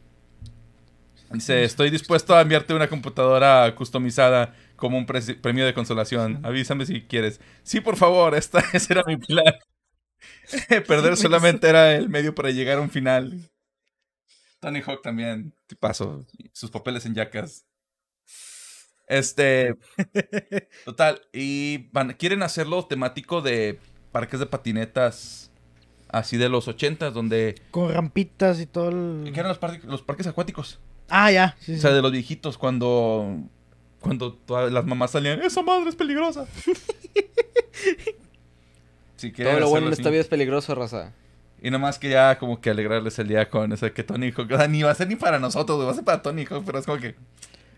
[SPEAKER 1] dice, estoy dispuesto a enviarte una computadora customizada como un premio de consolación. Avísame si quieres. Sí, por favor, esta, ese era mi plan. Perder solamente era el medio para llegar a un final. Tony Hawk también, te paso. Sus papeles en yacas. Este. Total. Y quieren hacerlo temático de parques de patinetas. Así de los ochentas, donde.
[SPEAKER 2] Con rampitas y todo el. ¿Qué eran los parques, acuáticos? Ah, ya.
[SPEAKER 1] o sea, de los viejitos, cuando cuando todas las mamás salían,
[SPEAKER 2] esa madre es peligrosa.
[SPEAKER 1] si
[SPEAKER 3] Todo lo bueno esta vida es peligroso, raza.
[SPEAKER 1] Y nomás ya como que alegrarles el día con ese que Tony Hawk. O sea, ni va
[SPEAKER 3] a ser ni para nosotros, va a ser para Tony
[SPEAKER 1] Hawk, pero es como que.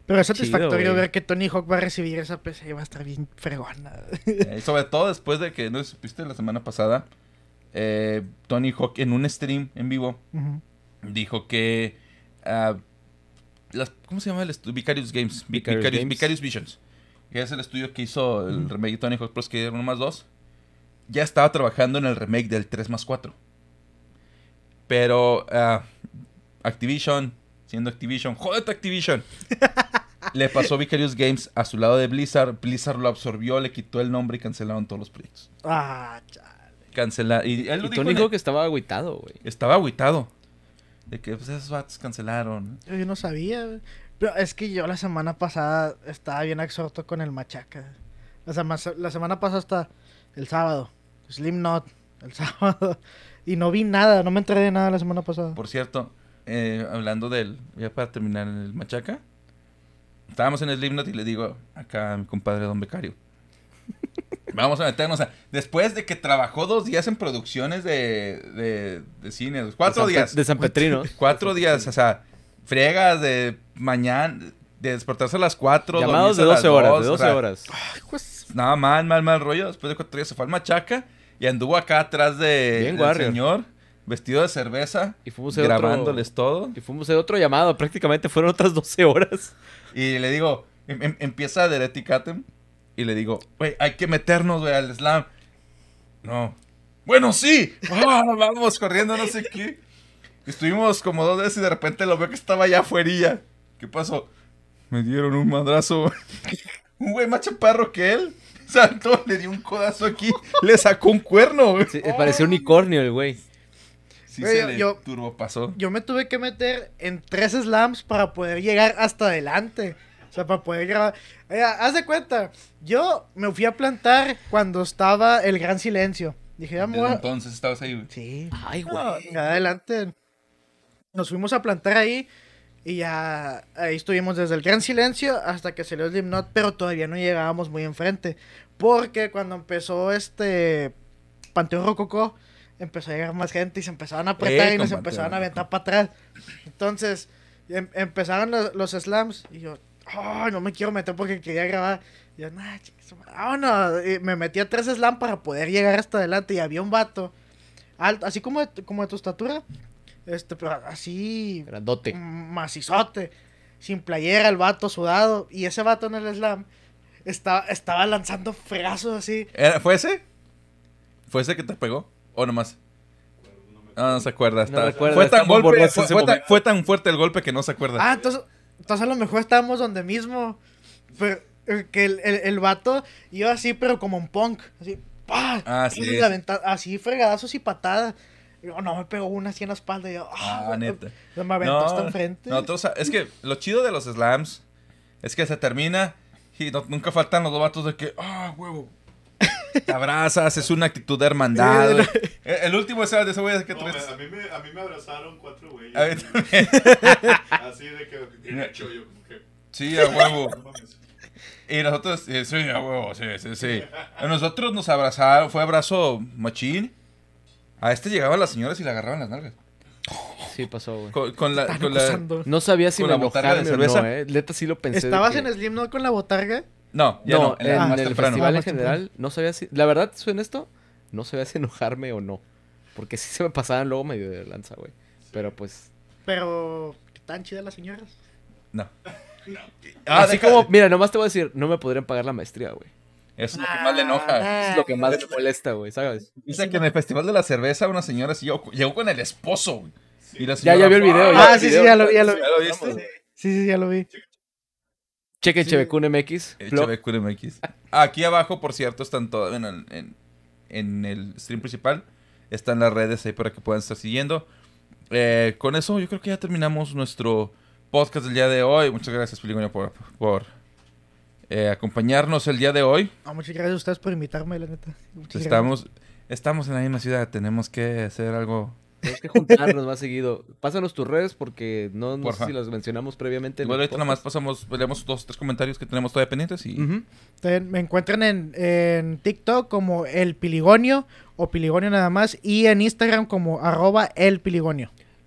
[SPEAKER 2] Pero es satisfactorio ver que Tony Hawk va a recibir esa PC y va a estar bien fregona.
[SPEAKER 1] sobre todo después de que, ¿no supiste la semana pasada? Eh, Tony Hawk en un stream en vivo dijo que ah, ¿Cómo se llama el estudio? Vicarious Games. Vicarious, Visions. Que es el estudio que hizo el mm. remake de Tony Plus que era 1 más dos Ya estaba trabajando en el remake del 3 más 4. Pero ah, Activision, siendo Activision, ¡jódete Activision! le pasó Vicarious Games a su lado de Blizzard. Blizzard lo absorbió, le quitó el nombre y cancelaron todos los
[SPEAKER 4] proyectos.
[SPEAKER 2] Ah, chale.
[SPEAKER 1] Y él Tony dijo que estaba agüitado, güey. Estaba agüitado de que pues, esos vatos cancelaron.
[SPEAKER 2] Yo no sabía. Pero es que yo la semana pasada estaba bien exhorto con el machaca. La, semana pasada hasta el sábado. Slim Not, el sábado. Y no vi nada, no me enteré de nada la semana pasada.
[SPEAKER 1] Por cierto, eh, hablando de él. ya para terminar en el machaca, estábamos en el Slim Not y le digo acá a mi compadre Don Becario. Vamos a meternos Después de que trabajó dos días en producciones de, de, cine, cuatro días. de San Petrino. Cuatro días, o sea, friegas de mañana, de despertarse a las cuatro. Llamados de 12 horas, de 12 horas. Ah, pues, nada, mal, mal, mal rollo. Después de cuatro días se fue al Machaca y anduvo acá atrás de, Bien, señor vestido de cerveza, y fuimos grabándoles otro, todo. Y fuimos
[SPEAKER 3] de otro llamado, prácticamente fueron otras
[SPEAKER 1] 12 horas. Y le digo, em, em, empieza de empieza y le digo, güey, hay que meternos, güey, al slam. No. Bueno, sí. vamos corriendo, no sé qué. Estuvimos como dos veces y de repente lo veo que estaba allá afuera. ¿Qué pasó? Me dieron un madrazo. un güey más chaparro que él.
[SPEAKER 2] Saltó, le dio un codazo aquí,
[SPEAKER 3] le sacó un cuerno, güey. Sí, eh, pareció unicornio el güey. Sí, se le yo, turbo pasó.
[SPEAKER 2] Yo me tuve que meter en tres slams para poder llegar hasta adelante para poder grabar. haz de cuenta, yo me fui a plantar cuando estaba el gran silencio. Dije, Entonces estabas ahí, Sí. Ay, güey. adelante. Nos fuimos a plantar ahí. Y ya ahí estuvimos desde el gran silencio hasta que salió el Slipknot, pero todavía no llegábamos muy enfrente. Porque cuando empezó este Panteón Rococó, empezó a llegar más gente y se empezaban a apretar eh, y nos empezaban a aventar para atrás. Entonces, em, empezaron los slams y yo, no me quiero meter porque quería grabar. yo, nah, oh, no. me metí a tres slam para poder llegar hasta adelante y había un vato, alto, así como de, como de tu estatura, este, pero así... Grandote. Macizote, sin playera, el vato sudado. Y ese vato en el slam estaba, estaba lanzando fregazos así.
[SPEAKER 1] ¿Fue ese? ¿Fue ese que te pegó? ¿O nomás? No, ah, no se acuerda. fue, tan fue, tan fuerte el golpe que no se acuerda. Ah, entonces
[SPEAKER 2] entonces a lo mejor estábamos donde mismo. Eh, que el, el, vato iba así, pero como un punk. Así, ¡pah! Ah, así, fregadazos y patadas. Yo, no, me pegó una así en la espalda. Y yo, ah, ah neta. Me, me aventó hasta enfrente. No,
[SPEAKER 1] entonces, es que lo chido de los slams es que se termina y nunca faltan los dos vatos de que, ah, huevo, te abrazas, es una actitud de hermandad. el, último es de ese güey que a, mí
[SPEAKER 2] me, a mí me abrazaron cuatro güeyes. Así de que, yo como que. Sí, a huevo.
[SPEAKER 1] Y nosotros, sí, a huevo, sí, sí, A nosotros nos abrazaron, fue abrazo machín. A este llegaban las señoras
[SPEAKER 3] y le agarraban las nalgas. Sí, pasó, güey. No sabía si con me la botarga de cerveza. Eh. no, sí lo pensé. ¿Estabas en
[SPEAKER 2] Slim ¿no? con la botarga? No,
[SPEAKER 3] ya no, en, el, festival ah, en general, no sabía si. La verdad, en esto, no sabía si enojarme o no. Porque sí se me pasaban luego medio de lanza, güey. Pero pues.
[SPEAKER 2] Pero, ¿tan chidas las señoras?
[SPEAKER 3] No. Ah, Así como, mira, nomás te voy a decir, no me podrían pagar la maestría, güey. Eso es lo que más le enoja. Ah. es lo que más le molesta, güey, ¿sabes?
[SPEAKER 1] Dice que en el Festival de la
[SPEAKER 3] Cerveza una señora sí
[SPEAKER 1] llegó, con el esposo, güey. ya, ya vi el video. Ah, sí, sí, ya lo vi, ya lo ¿Ya lo
[SPEAKER 4] Sí, sí,
[SPEAKER 2] ya lo vi. Cheque sí. MX. Eh, MX.
[SPEAKER 1] Aquí abajo, por cierto, están todas. en, el stream principal están las redes ahí para que puedan estar siguiendo. Eh, con eso, yo creo que ya terminamos nuestro podcast del día de hoy. Muchas gracias, Peligro, por, eh, acompañarnos el día de hoy.
[SPEAKER 2] muchas gracias a ustedes por invitarme, la neta. estamos,
[SPEAKER 1] estamos en la misma ciudad, tenemos que hacer algo
[SPEAKER 4] Tienes que
[SPEAKER 3] juntarnos más seguido. Pásanos tus redes porque no, sé si las mencionamos previamente.
[SPEAKER 4] Bueno, ahorita nada más
[SPEAKER 1] pasamos, leemos dos tres comentarios que tenemos todavía pendientes y...
[SPEAKER 2] Me encuentran en, en, TikTok como El Piligonio o Piligonio nada más y en Instagram como arroba El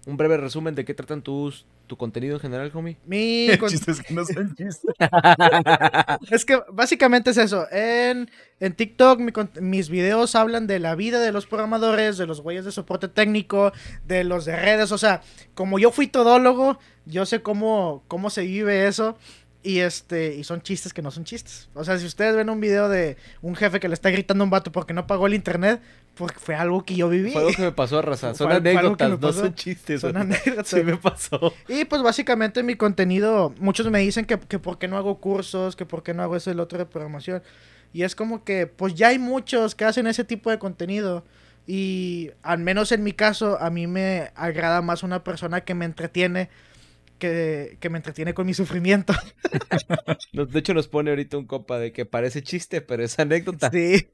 [SPEAKER 3] Un breve resumen de qué tratan tus tu contenido en general, homie? Mi
[SPEAKER 2] chistes que no son chistes. es que básicamente es eso. En, en TikTok mis videos hablan de la vida de los programadores, de los güeyes de soporte técnico, de los de redes. O sea, como yo fui todólogo, yo sé cómo, cómo se vive eso. Y este, y son chistes que no son chistes. O sea, si ustedes ven un video de un jefe que le está gritando a un vato porque no pagó el internet, porque fue algo que yo viví. Fue algo que me
[SPEAKER 3] pasó, raza. Son anécdotas, no son chistes. Son anécdotas. Sí me pasó.
[SPEAKER 2] Y pues básicamente mi contenido, muchos me dicen que, que por qué no hago cursos, que por qué no hago eso y otro de programación. Y es como que, pues ya hay muchos que hacen ese tipo de contenido. Y al menos en mi caso, a mí me agrada más una persona que me entretiene que, me entretiene con mi sufrimiento.
[SPEAKER 3] de hecho, nos pone ahorita un copa de que parece chiste, pero es anécdota. Sí.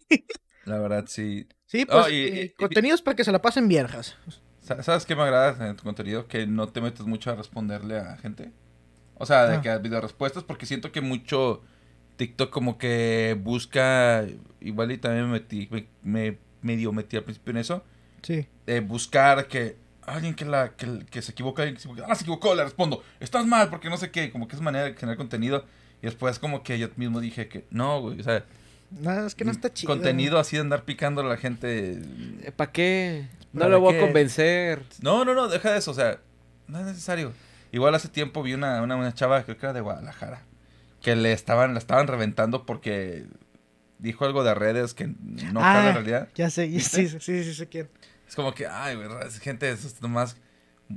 [SPEAKER 3] La verdad, sí.
[SPEAKER 1] Sí, ah, pues eh,
[SPEAKER 2] contenidos para que se la pasen viejas.
[SPEAKER 1] ¿Sabes qué me agrada en tu contenido? Que no te metes mucho a responderle a gente. O sea, de ah. que ha habido respuestas, porque siento que mucho TikTok como que busca, igual y también me metí, me, medio metí al principio en eso. Sí. buscar que alguien que, la, que, que se equivoca, que se, ah, se equivocó, le respondo, estás mal porque no sé qué, como que es manera de generar contenido. Y después como que yo mismo dije que no, güey, o sea...
[SPEAKER 2] No, es que no está chido. Contenido
[SPEAKER 1] así de andar picando a la gente. Eh, ¿Para qué? No lo voy a convencer. No, no, no, deja de eso, o sea, no es necesario. Igual hace tiempo vi una, una, chava, creo que era de Guadalajara, que le estaban, la estaban reventando porque dijo algo de redes que no ah, en realidad. Ya
[SPEAKER 2] sé, sí, sí, sí, sí, sí,
[SPEAKER 1] es como que, ay, güey, gente es nomás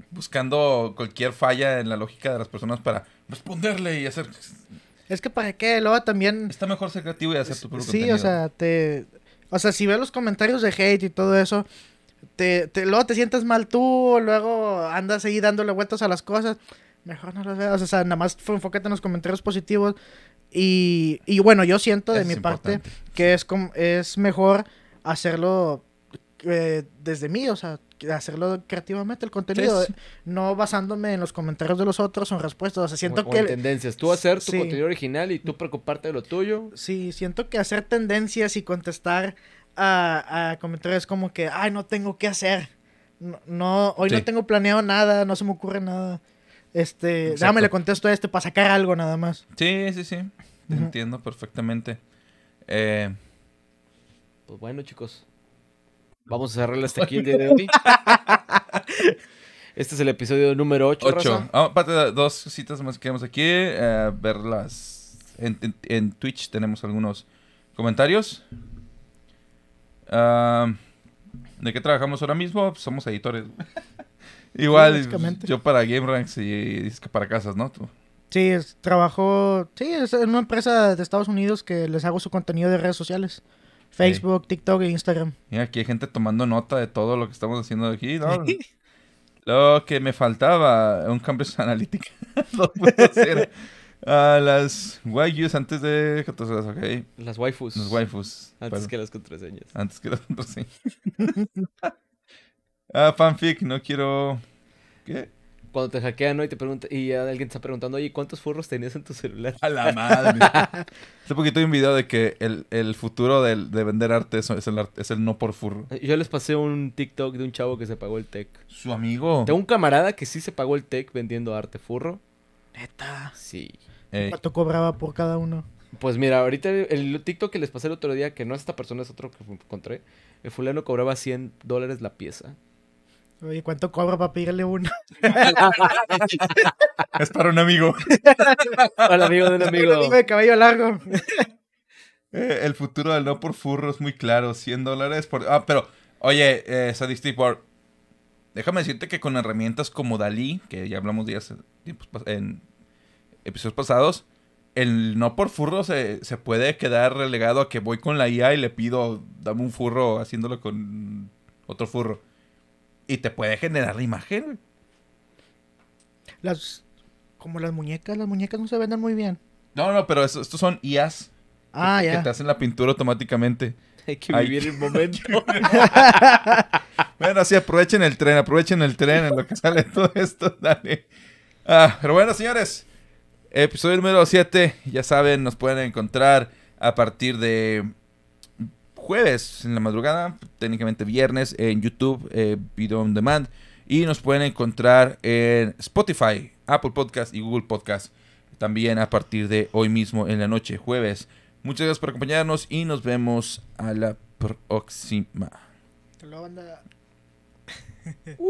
[SPEAKER 1] buscando cualquier falla en la lógica de las personas para responderle y hacer... Es que para qué, luego también... Está mejor ser creativo y hacer tu propio Sí, o sea,
[SPEAKER 2] te... O sea, si ves los comentarios de hate y todo eso, te, te, luego te sientes mal tú, luego andas ahí dándole vueltas a las cosas. Mejor no los veas, o sea, nada más enfócate en los comentarios positivos. Y, y bueno, yo siento de mi parte que es, es mejor hacerlo eh, desde mí, o sea, hacerlo creativamente el contenido, no basándome en los comentarios de los otros o en respuestas, o sea, siento que... tendencias, tú hacer tu contenido original y tú preocuparte de lo tuyo. Sí, siento que hacer tendencias y contestar a, a comentarios como que, ay, no tengo qué hacer, no, hoy no tengo planeado nada, no se me ocurre nada, este, Exacto. déjame le contesto a este para sacar algo nada más.
[SPEAKER 1] Sí, sí, sí, entiendo perfectamente. Eh, pues bueno, chicos.
[SPEAKER 3] Vamos a cerrar
[SPEAKER 2] hasta aquí el de
[SPEAKER 1] hoy.
[SPEAKER 3] Este es el episodio número 8.
[SPEAKER 1] Ah, dos citas más que tenemos aquí. Eh, verlas. En, Twitch tenemos algunos comentarios. Ah, ¿De qué trabajamos ahora mismo? Pues somos editores. Igual, yo para Game y, para casas, ¿no?
[SPEAKER 2] Sí, es, trabajo. Sí, es en una empresa de Estados Unidos que les hago su contenido de redes sociales. Facebook, TikTok e Instagram.
[SPEAKER 1] Mira, aquí hay gente tomando nota de todo lo que estamos haciendo aquí, ¿no? lo que me faltaba, un Cambridge analítica. no puedo hacer. Ah, las waifus antes de contraseñas, ok. Las waifus. Las waifus. Antes que las contraseñas. Antes que las contraseñas.
[SPEAKER 3] ah, fanfic, no quiero. ¿Qué? cuando te hackean ¿no? y te preguntan y alguien te está preguntando, oye, ¿cuántos furros tenías en tu celular? A la madre.
[SPEAKER 1] Hace poquito vi un video de que el, futuro de vender arte es, el, es el no por furro.
[SPEAKER 3] Yo les pasé un TikTok de un chavo que se pagó el tech. ¿Su amigo? Tengo un camarada que sí se pagó el tech vendiendo arte furro. ¿Neta? Sí.
[SPEAKER 2] ¿Cuánto cobraba por cada uno?
[SPEAKER 3] Pues mira, ahorita el TikTok que les pasé el otro día, que no es esta persona, es otro que encontré, el fulano cobraba 100 dólares la pieza.
[SPEAKER 2] Oye, ¿cuánto cobra para pedirle uno? es para un
[SPEAKER 3] amigo.
[SPEAKER 4] para el amigo de un amigo. amigo de cabello largo. Eh, el
[SPEAKER 1] futuro del no por furro es muy claro. 100 dólares por... Ah, pero, oye, eh, Sadistic déjame decirte que con herramientas como Dalí, que ya hablamos días en episodios pasados, el no por furro se, se puede quedar relegado a que voy con la IA y le pido, dame un furro haciéndolo con otro furro y te puede generar la imagen,
[SPEAKER 2] Las. Como las muñecas, las muñecas no se venden muy bien.
[SPEAKER 1] No, no, pero estos son IAs. Ah, que, ya. Que te hacen la pintura automáticamente. Hay que el momento. bueno, así aprovechen el tren, aprovechen el tren en lo que sale todo esto, dale. Ah, pero bueno, señores, episodio número 7, ya saben, nos pueden encontrar a partir de jueves en la madrugada, técnicamente viernes, en YouTube, eh, Video On Demand. Y nos pueden encontrar en Spotify, Apple Podcast y Google Podcast. También a partir de hoy mismo en la noche, jueves. Muchas gracias por acompañarnos y nos vemos
[SPEAKER 4] a la próxima. Uh.